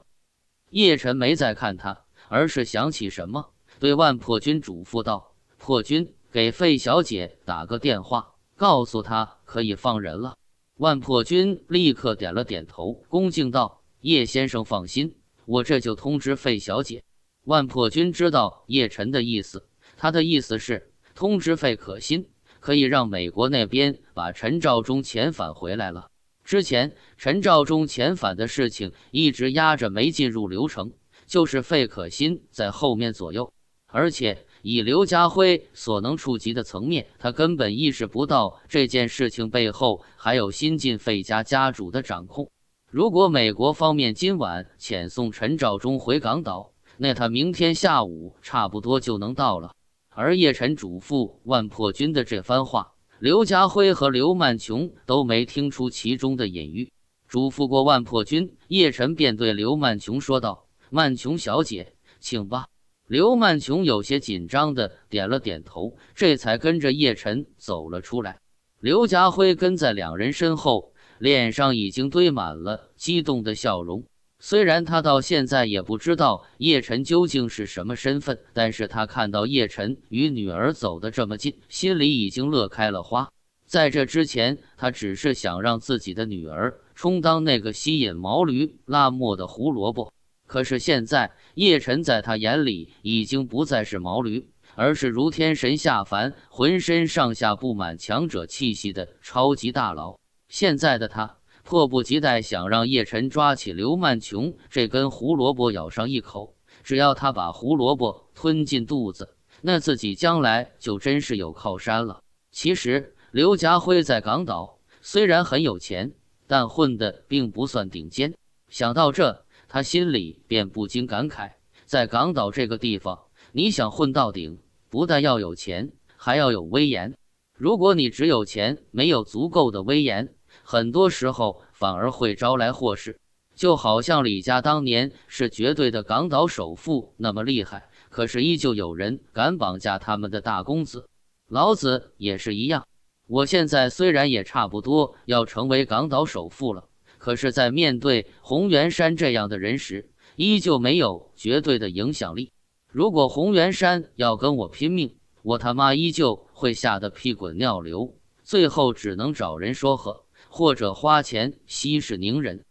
叶晨没再看他，而是想起什么，对万破军嘱咐道。破军给费小姐打个电话，告诉她可以放人了。万破军立刻点了点头，恭敬道：“叶先生放心，我这就通知费小姐。”万破军知道叶晨的意思，他的意思是通知费可心，可以让美国那边把陈兆忠遣返回来了。之前陈兆忠遣返的事情一直压着没进入流程，就是费可心在后面左右，而且。以刘家辉所能触及的层面，他根本意识不到这件事情背后还有新晋费家家主的掌控。如果美国方面今晚遣送陈兆忠回港岛，那他明天下午差不多就能到了。而叶晨嘱咐万破军的这番话，刘家辉和刘曼琼都没听出其中的隐喻。嘱咐过万破军，叶晨便对刘曼琼说道：“曼琼小姐，请吧。”刘曼琼有些紧张的点了点头，这才跟着叶晨走了出来。刘家辉跟在两人身后，脸上已经堆满了激动的笑容。虽然他到现在也不知道叶晨究竟是什么身份，但是他看到叶晨与女儿走的这么近，心里已经乐开了花。在这之前，他只是想让自己的女儿充当那个吸引毛驴拉磨的胡萝卜。可是现在，叶晨在他眼里已经不再是毛驴，而是如天神下凡、浑身上下布满强者气息的超级大佬。现在的他迫不及待想让叶晨抓起刘曼琼这根胡萝卜咬上一口，只要他把胡萝卜吞进肚子，那自己将来就真是有靠山了。其实，刘家辉在港岛虽然很有钱，但混的并不算顶尖。想到这，他心里便不禁感慨，在港岛这个地方，你想混到顶，不但要有钱，还要有威严。如果你只有钱，没有足够的威严，很多时候反而会招来祸事。就好像李家当年是绝对的港岛首富那么厉害，可是依旧有人敢绑架他们的大公子。老子也是一样。我现在虽然也差不多要成为港岛首富了。可是，在面对红原山这样的人时，依旧没有绝对的影响力。如果红原山要跟我拼命，我他妈依旧会吓得屁滚尿流，最后只能找人说和，或者花钱息事宁人。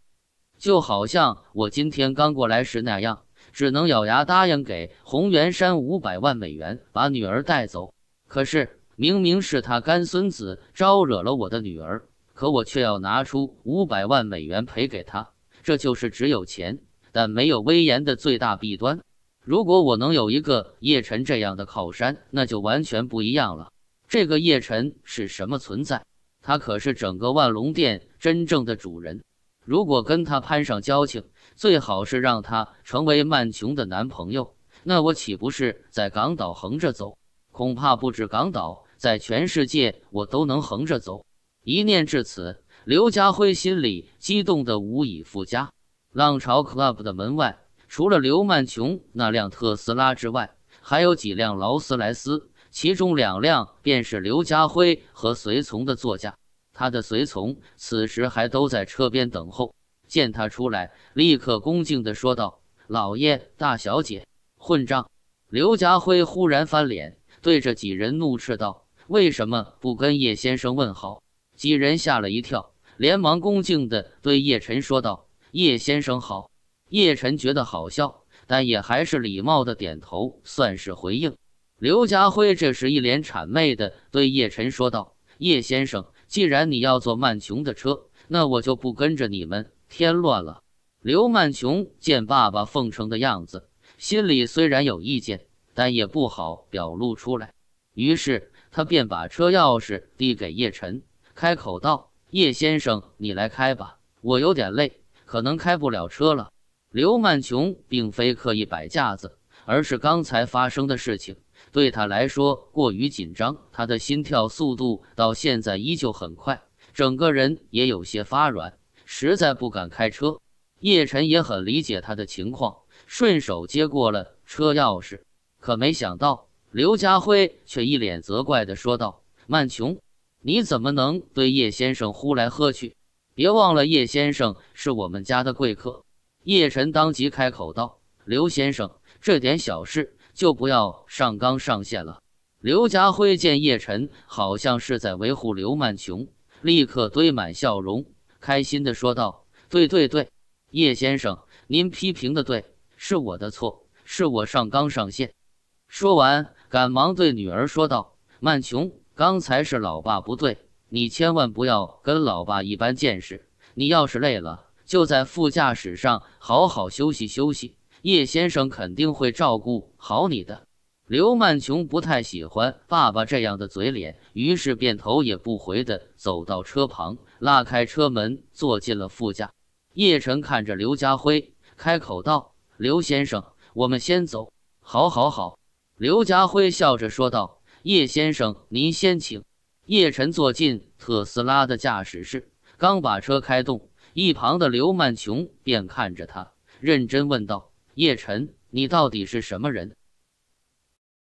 就好像我今天刚过来时那样，只能咬牙答应给红原山五百万美元，把女儿带走。可是，明明是他干孙子招惹了我的女儿。可我却要拿出五百万美元赔给他，这就是只有钱但没有威严的最大弊端。如果我能有一个叶晨这样的靠山，那就完全不一样了。这个叶晨是什么存在？他可是整个万隆殿真正的主人。如果跟他攀上交情，最好是让他成为曼琼的男朋友，那我岂不是在港岛横着走？恐怕不止港岛，在全世界我都能横着走。一念至此，刘家辉心里激动得无以复加。浪潮 club 的门外，除了刘曼琼那辆特斯拉之外，还有几辆劳斯莱斯，其中两辆便是刘家辉和随从的座驾。他的随从此时还都在车边等候，见他出来，立刻恭敬地说道：“老爷，大小姐。”混账！刘家辉忽然翻脸，对着几人怒斥道：“为什么不跟叶先生问好？”几人吓了一跳，连忙恭敬地对叶晨说道：“叶先生好。”叶晨觉得好笑，但也还是礼貌地点头，算是回应。刘家辉这时一脸谄媚地对叶晨说道：“叶先生，既然你要坐曼琼的车，那我就不跟着你们添乱了。”刘曼琼见爸爸奉承的样子，心里虽然有意见，但也不好表露出来，于是他便把车钥匙递给叶晨。开口道：“叶先生，你来开吧，我有点累，可能开不了车了。”刘曼琼并非刻意摆架子，而是刚才发生的事情对他来说过于紧张，他的心跳速度到现在依旧很快，整个人也有些发软，实在不敢开车。叶晨也很理解他的情况，顺手接过了车钥匙，可没想到刘家辉却一脸责怪地说道：“曼琼。”你怎么能对叶先生呼来喝去？别忘了，叶先生是我们家的贵客。叶晨当即开口道：“刘先生，这点小事就不要上纲上线了。”刘家辉见叶晨好像是在维护刘曼琼，立刻堆满笑容，开心地说道：“对对对，叶先生，您批评的对，是我的错，是我上纲上线。”说完，赶忙对女儿说道：“曼琼。”刚才是老爸不对，你千万不要跟老爸一般见识。你要是累了，就在副驾驶上好好休息休息。叶先生肯定会照顾好你的。刘曼琼不太喜欢爸爸这样的嘴脸，于是便头也不回地走到车旁，拉开车门坐进了副驾。叶晨看着刘家辉，开口道：“刘先生，我们先走。”“好，好，好。”刘家辉笑着说道。叶先生，您先请。叶晨坐进特斯拉的驾驶室，刚把车开动，一旁的刘曼琼便看着他，认真问道：“叶晨，你到底是什么人？”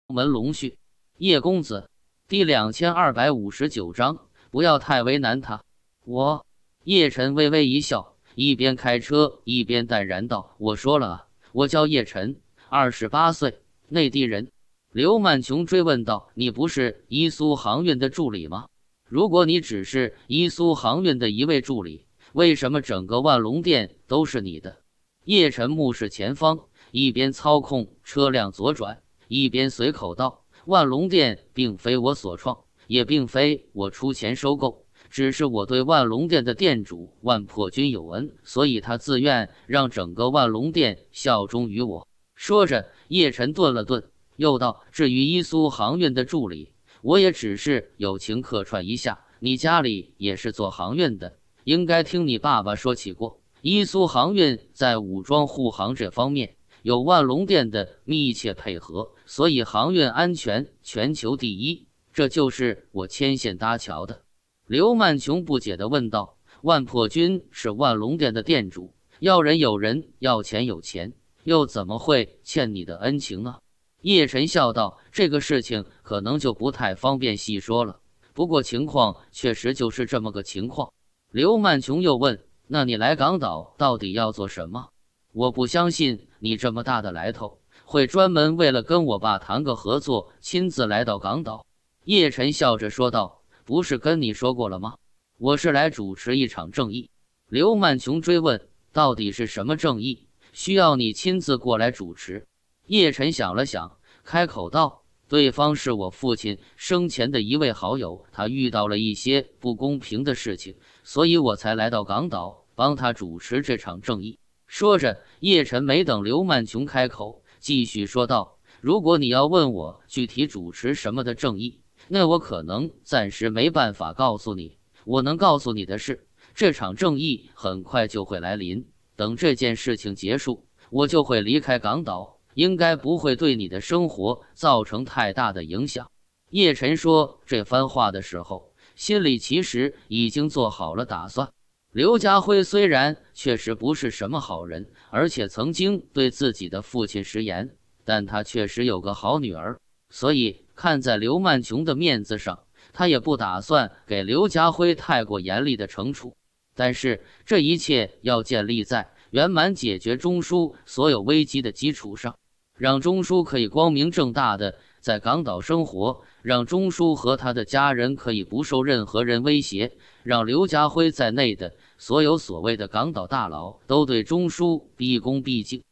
门龙旭，叶公子。第两千二百五十九章，不要太为难他。我，叶晨微微一笑，一边开车一边淡然道：“我说了，我叫叶晨，二十八岁，内地人。”刘曼琼追问道：“你不是伊苏航运的助理吗？如果你只是伊苏航运的一位助理，为什么整个万隆店都是你的？”叶晨目视前方，一边操控车辆左转，一边随口道：“万隆店并非我所创，也并非我出钱收购，只是我对万隆店的店主万破军有恩，所以他自愿让整个万隆店效忠于我。”说着，叶晨顿了顿。又道：“至于伊苏航运的助理，我也只是友情客串一下。你家里也是做航运的，应该听你爸爸说起过。伊苏航运在武装护航这方面有万隆店的密切配合，所以航运安全全球第一。这就是我牵线搭桥的。”刘曼琼不解地问道：“万破军是万隆店的店主要人，有人要钱有钱，又怎么会欠你的恩情啊？”叶晨笑道：“这个事情可能就不太方便细说了，不过情况确实就是这么个情况。”刘曼琼又问：“那你来港岛到底要做什么？我不相信你这么大的来头，会专门为了跟我爸谈个合作，亲自来到港岛。”叶晨笑着说道：“不是跟你说过了吗？我是来主持一场正义。”刘曼琼追问：“到底是什么正义？需要你亲自过来主持？”叶晨想了想，开口道：“对方是我父亲生前的一位好友，他遇到了一些不公平的事情，所以我才来到港岛帮他主持这场正义。”说着，叶晨没等刘曼琼开口，继续说道：“如果你要问我具体主持什么的正义，那我可能暂时没办法告诉你。我能告诉你的是，这场正义很快就会来临。等这件事情结束，我就会离开港岛。”应该不会对你的生活造成太大的影响。叶晨说这番话的时候，心里其实已经做好了打算。刘家辉虽然确实不是什么好人，而且曾经对自己的父亲食言，但他确实有个好女儿，所以看在刘曼琼的面子上，他也不打算给刘家辉太过严厉的惩处。但是这一切要建立在圆满解决中枢所有危机的基础上。让钟叔可以光明正大的在港岛生活，让钟叔和他的家人可以不受任何人威胁，让刘家辉在内的所有所谓的港岛大佬都对钟叔毕恭毕敬，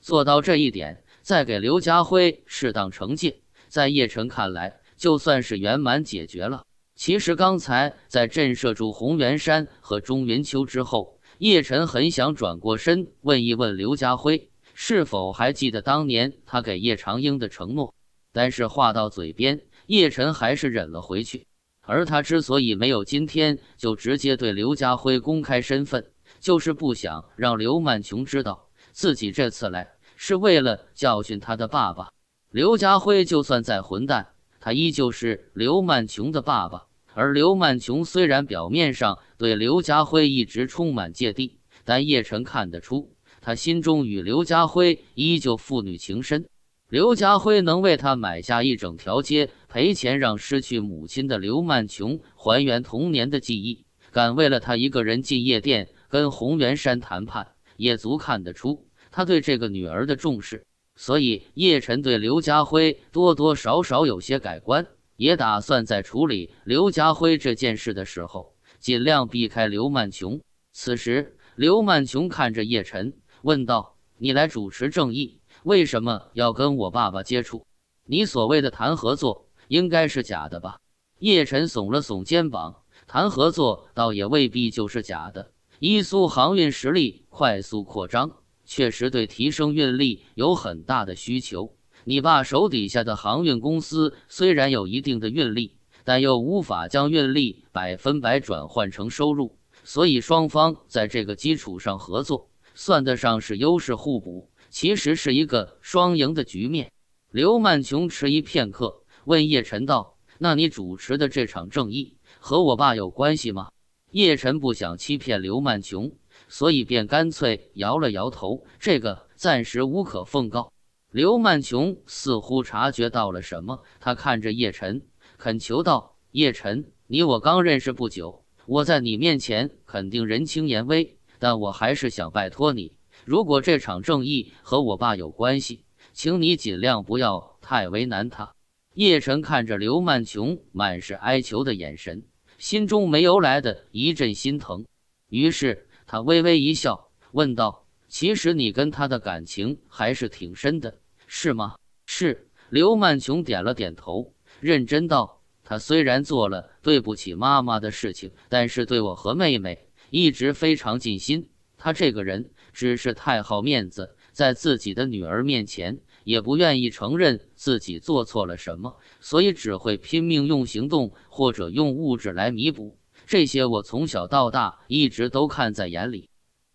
做到这一点，再给刘家辉适当惩戒，在叶晨看来，就算是圆满解决了。其实刚才在震慑住洪元山和钟云秋之后，叶晨很想转过身问一问刘家辉。是否还记得当年他给叶长英的承诺？但是话到嘴边，叶晨还是忍了回去。而他之所以没有今天就直接对刘家辉公开身份，就是不想让刘曼琼知道自己这次来是为了教训他的爸爸刘家辉。就算再混蛋，他依旧是刘曼琼的爸爸。而刘曼琼虽然表面上对刘家辉一直充满芥蒂，但叶晨看得出。他心中与刘家辉依旧父女情深，刘家辉能为他买下一整条街赔钱，让失去母亲的刘曼琼还原童年的记忆，敢为了他一个人进夜店跟洪元山谈判，也足看得出他对这个女儿的重视。所以叶晨对刘家辉多多少少有些改观，也打算在处理刘家辉这件事的时候尽量避开刘曼琼。此时，刘曼琼看着叶晨。问道：“你来主持正义，为什么要跟我爸爸接触？你所谓的谈合作，应该是假的吧？”叶晨耸了耸肩膀：“谈合作，倒也未必就是假的。伊苏航运实力快速扩张，确实对提升运力有很大的需求。你爸手底下的航运公司虽然有一定的运力，但又无法将运力百分百转换成收入，所以双方在这个基础上合作。”算得上是优势互补，其实是一个双赢的局面。刘曼琼迟疑片刻，问叶晨道：“那你主持的这场正义和我爸有关系吗？”叶晨不想欺骗刘曼琼，所以便干脆摇了摇头：“这个暂时无可奉告。”刘曼琼似乎察觉到了什么，她看着叶晨，恳求道：“叶晨，你我刚认识不久，我在你面前肯定人轻言微。”但我还是想拜托你，如果这场正义和我爸有关系，请你尽量不要太为难他。叶晨看着刘曼琼满是哀求的眼神，心中没由来的一阵心疼。于是他微微一笑，问道：“其实你跟他的感情还是挺深的，是吗？”“是。”刘曼琼点了点头，认真道：“他虽然做了对不起妈妈的事情，但是对我和妹妹……”一直非常尽心，他这个人只是太好面子，在自己的女儿面前也不愿意承认自己做错了什么，所以只会拼命用行动或者用物质来弥补。这些我从小到大一直都看在眼里。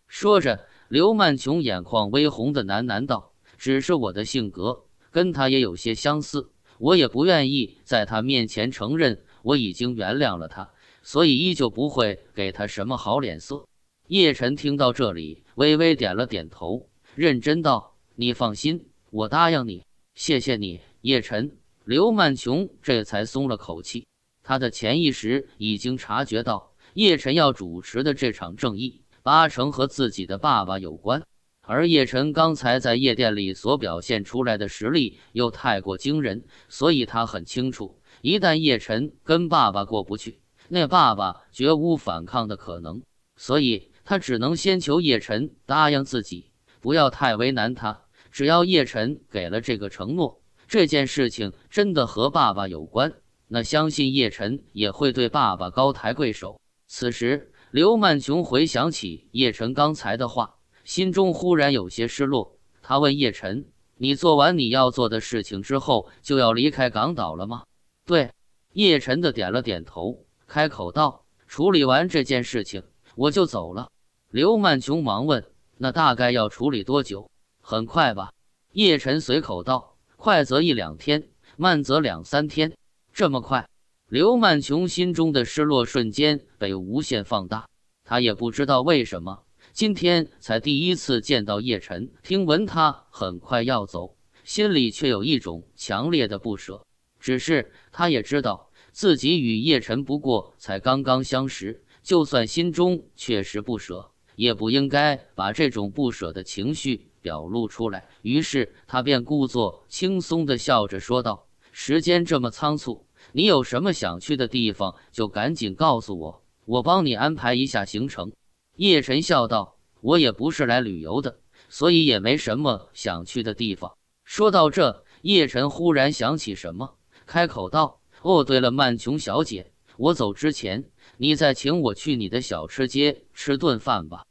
说着，刘曼琼眼眶微红的喃喃道：“只是我的性格跟他也有些相似，我也不愿意在他面前承认我已经原谅了他。”所以依旧不会给他什么好脸色。叶晨听到这里，微微点了点头，认真道：“你放心，我答应你。谢谢你，叶晨。”刘曼琼这才松了口气。他的潜意识已经察觉到，叶晨要主持的这场正义，八成和自己的爸爸有关。而叶晨刚才在夜店里所表现出来的实力又太过惊人，所以他很清楚，一旦叶晨跟爸爸过不去。那爸爸绝无反抗的可能，所以他只能先求叶晨答应自己不要太为难他。只要叶晨给了这个承诺，这件事情真的和爸爸有关，那相信叶晨也会对爸爸高抬贵手。此时，刘曼琼回想起叶晨刚才的话，心中忽然有些失落。他问叶晨：“你做完你要做的事情之后，就要离开港岛了吗？”“对。”叶晨的点了点头。开口道：“处理完这件事情，我就走了。”刘曼琼忙问：“那大概要处理多久？”“很快吧。”叶晨随口道：“快则一两天，慢则两三天。”“这么快？”刘曼琼心中的失落瞬间被无限放大。她也不知道为什么，今天才第一次见到叶晨，听闻他很快要走，心里却有一种强烈的不舍。只是他也知道。自己与叶晨不过才刚刚相识，就算心中确实不舍，也不应该把这种不舍的情绪表露出来。于是他便故作轻松的笑着说道：“时间这么仓促，你有什么想去的地方，就赶紧告诉我，我帮你安排一下行程。”叶晨笑道：“我也不是来旅游的，所以也没什么想去的地方。”说到这，叶晨忽然想起什么，开口道。哦，对了，曼琼小姐，我走之前，你再请我去你的小吃街吃顿饭吧。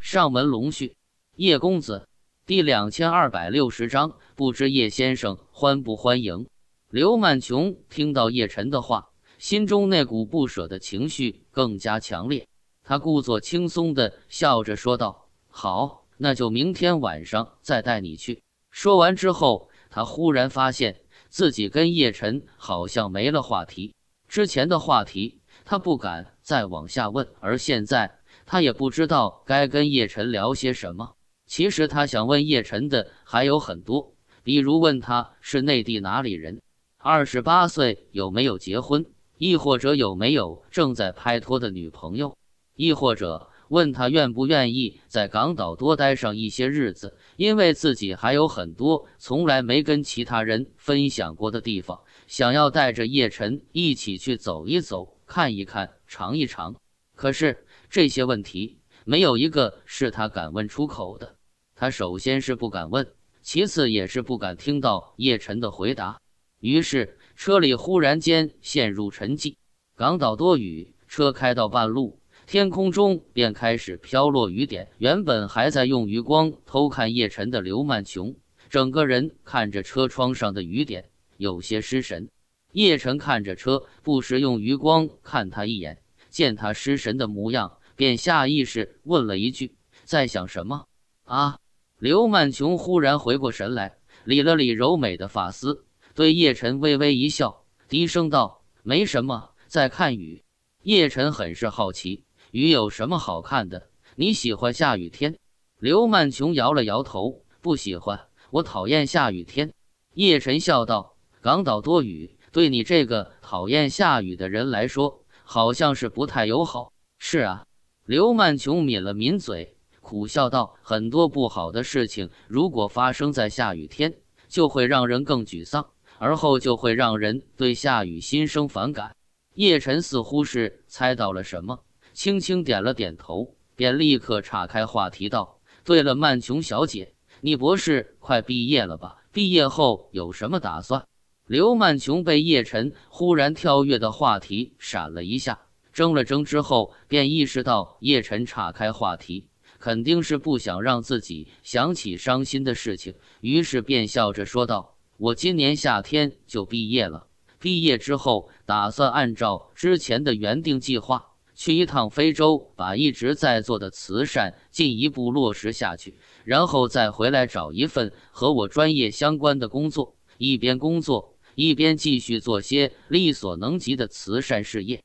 上门龙序，叶公子，第两千二百六十章，不知叶先生欢不欢迎。刘曼琼听到叶晨的话，心中那股不舍的情绪更加强烈。她故作轻松的笑着说道：“好，那就明天晚上再带你去。”说完之后，她忽然发现。自己跟叶晨好像没了话题，之前的话题他不敢再往下问，而现在他也不知道该跟叶晨聊些什么。其实他想问叶晨的还有很多，比如问他是内地哪里人，二十八岁有没有结婚，亦或者有没有正在拍拖的女朋友，亦或者问他愿不愿意在港岛多待上一些日子。因为自己还有很多从来没跟其他人分享过的地方，想要带着叶晨一起去走一走、看一看、尝一尝。可是这些问题没有一个是他敢问出口的。他首先是不敢问，其次也是不敢听到叶晨的回答。于是车里忽然间陷入沉寂。港岛多雨，车开到半路。天空中便开始飘落雨点，原本还在用余光偷看叶晨的刘曼琼，整个人看着车窗上的雨点，有些失神。叶晨看着车，不时用余光看他一眼，见他失神的模样，便下意识问了一句：“在想什么？”啊！刘曼琼忽然回过神来，理了理柔美的发丝，对叶晨微微一笑，低声道：“没什么，在看雨。”叶晨很是好奇。雨有什么好看的？你喜欢下雨天？刘曼琼摇了摇头，不喜欢。我讨厌下雨天。叶晨笑道：“港岛多雨，对你这个讨厌下雨的人来说，好像是不太友好。”是啊，刘曼琼抿了抿嘴，苦笑道：“很多不好的事情，如果发生在下雨天，就会让人更沮丧，而后就会让人对下雨心生反感。”叶晨似乎是猜到了什么。轻轻点了点头，便立刻岔开话题道：“对了，曼琼小姐，你博士快毕业了吧？毕业后有什么打算？”刘曼琼被叶晨忽然跳跃的话题闪了一下，怔了怔之后，便意识到叶晨岔开话题肯定是不想让自己想起伤心的事情，于是便笑着说道：“我今年夏天就毕业了，毕业之后打算按照之前的原定计划。”去一趟非洲，把一直在做的慈善进一步落实下去，然后再回来找一份和我专业相关的工作，一边工作一边继续做些力所能及的慈善事业。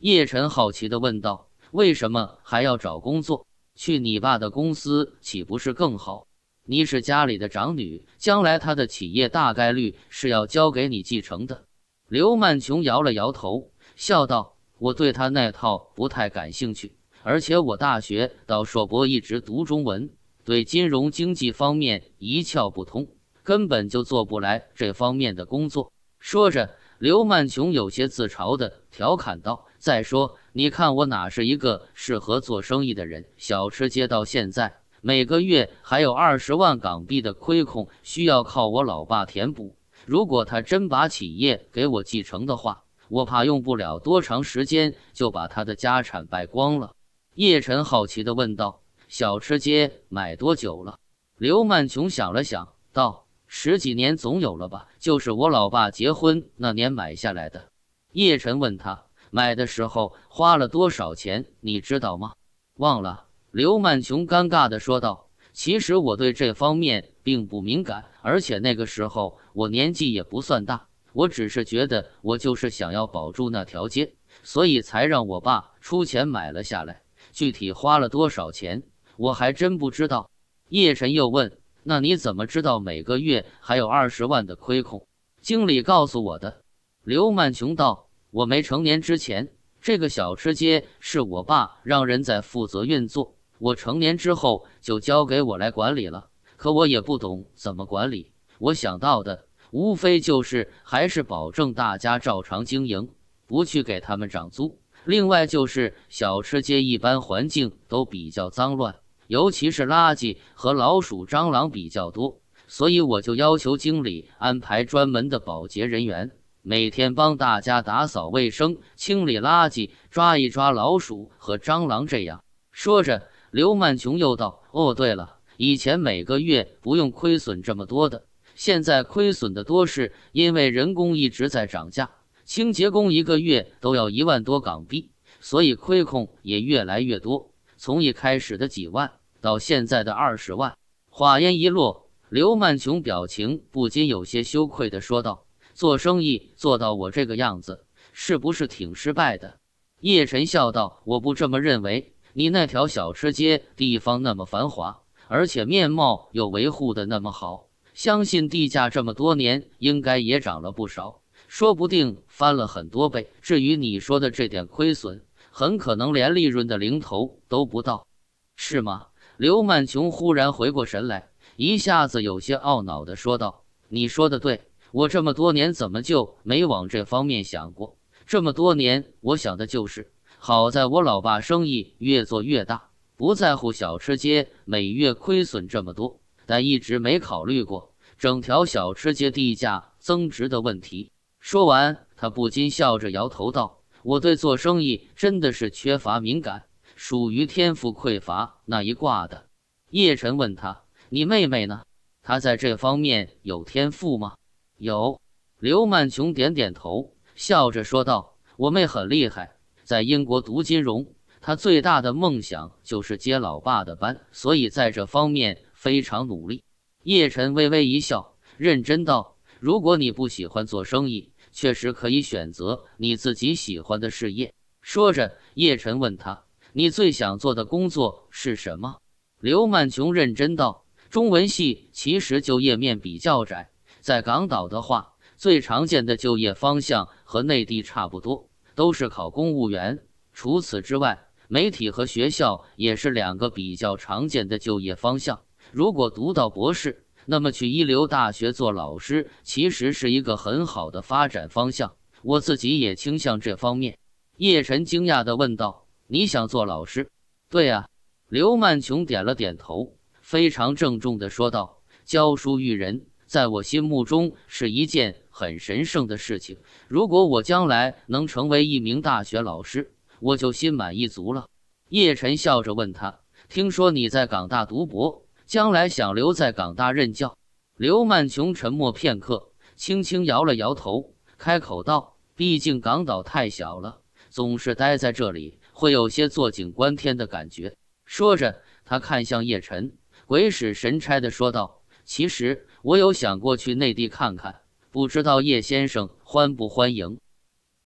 叶晨好奇的问道：“为什么还要找工作？去你爸的公司岂不是更好？你是家里的长女，将来他的企业大概率是要交给你继承的。”刘曼琼摇了摇头，笑道。我对他那套不太感兴趣，而且我大学到硕博一直读中文，对金融经济方面一窍不通，根本就做不来这方面的工作。说着，刘曼琼有些自嘲的调侃道：“再说，你看我哪是一个适合做生意的人？小吃街到现在每个月还有二十万港币的亏空，需要靠我老爸填补。如果他真把企业给我继承的话。”我怕用不了多长时间就把他的家产败光了。叶晨好奇的问道：“小吃街买多久了？”刘曼琼想了想，道：“十几年总有了吧，就是我老爸结婚那年买下来的。”叶晨问他：“买的时候花了多少钱？你知道吗？”忘了。刘曼琼尴尬的说道：“其实我对这方面并不敏感，而且那个时候我年纪也不算大。”我只是觉得，我就是想要保住那条街，所以才让我爸出钱买了下来。具体花了多少钱，我还真不知道。叶晨又问：“那你怎么知道每个月还有二十万的亏空？”经理告诉我的。刘曼琼道：“我没成年之前，这个小吃街是我爸让人在负责运作。我成年之后就交给我来管理了。可我也不懂怎么管理，我想到的。”无非就是还是保证大家照常经营，不去给他们涨租。另外就是小吃街一般环境都比较脏乱，尤其是垃圾和老鼠、蟑螂比较多，所以我就要求经理安排专门的保洁人员，每天帮大家打扫卫生、清理垃圾、抓一抓老鼠和蟑螂。这样说着，刘曼琼又道：“哦，对了，以前每个月不用亏损这么多的。”现在亏损的多是因为人工一直在涨价，清洁工一个月都要一万多港币，所以亏空也越来越多。从一开始的几万到现在的二十万。话音一落，刘曼琼表情不禁有些羞愧的说道：“做生意做到我这个样子，是不是挺失败的？”叶晨笑道：“我不这么认为，你那条小吃街地方那么繁华，而且面貌又维护的那么好。”相信地价这么多年应该也涨了不少，说不定翻了很多倍。至于你说的这点亏损，很可能连利润的零头都不到，是吗？刘曼琼忽然回过神来，一下子有些懊恼地说道：“你说的对，我这么多年怎么就没往这方面想过？这么多年，我想的就是好在我老爸生意越做越大，不在乎小吃街每月亏损这么多。”但一直没考虑过整条小吃街地价增值的问题。说完，他不禁笑着摇头道：“我对做生意真的是缺乏敏感，属于天赋匮乏那一挂的。”叶晨问他：“你妹妹呢？她在这方面有天赋吗？”有。刘曼琼点点头，笑着说道：“我妹很厉害，在英国读金融。她最大的梦想就是接老爸的班，所以在这方面。”非常努力，叶晨微微一笑，认真道：“如果你不喜欢做生意，确实可以选择你自己喜欢的事业。”说着，叶晨问他：“你最想做的工作是什么？”刘曼琼认真道：“中文系其实就业面比较窄，在港岛的话，最常见的就业方向和内地差不多，都是考公务员。除此之外，媒体和学校也是两个比较常见的就业方向。”如果读到博士，那么去一流大学做老师，其实是一个很好的发展方向。我自己也倾向这方面。叶晨惊讶地问道：“你想做老师？”“对啊。”刘曼琼点了点头，非常郑重地说道：“教书育人，在我心目中是一件很神圣的事情。如果我将来能成为一名大学老师，我就心满意足了。”叶晨笑着问他：“听说你在港大读博？”将来想留在港大任教，刘曼琼沉默片刻，轻轻摇了摇头，开口道：“毕竟港岛太小了，总是待在这里，会有些坐井观天的感觉。”说着，他看向叶晨，鬼使神差地说道：“其实我有想过去内地看看，不知道叶先生欢不欢迎。”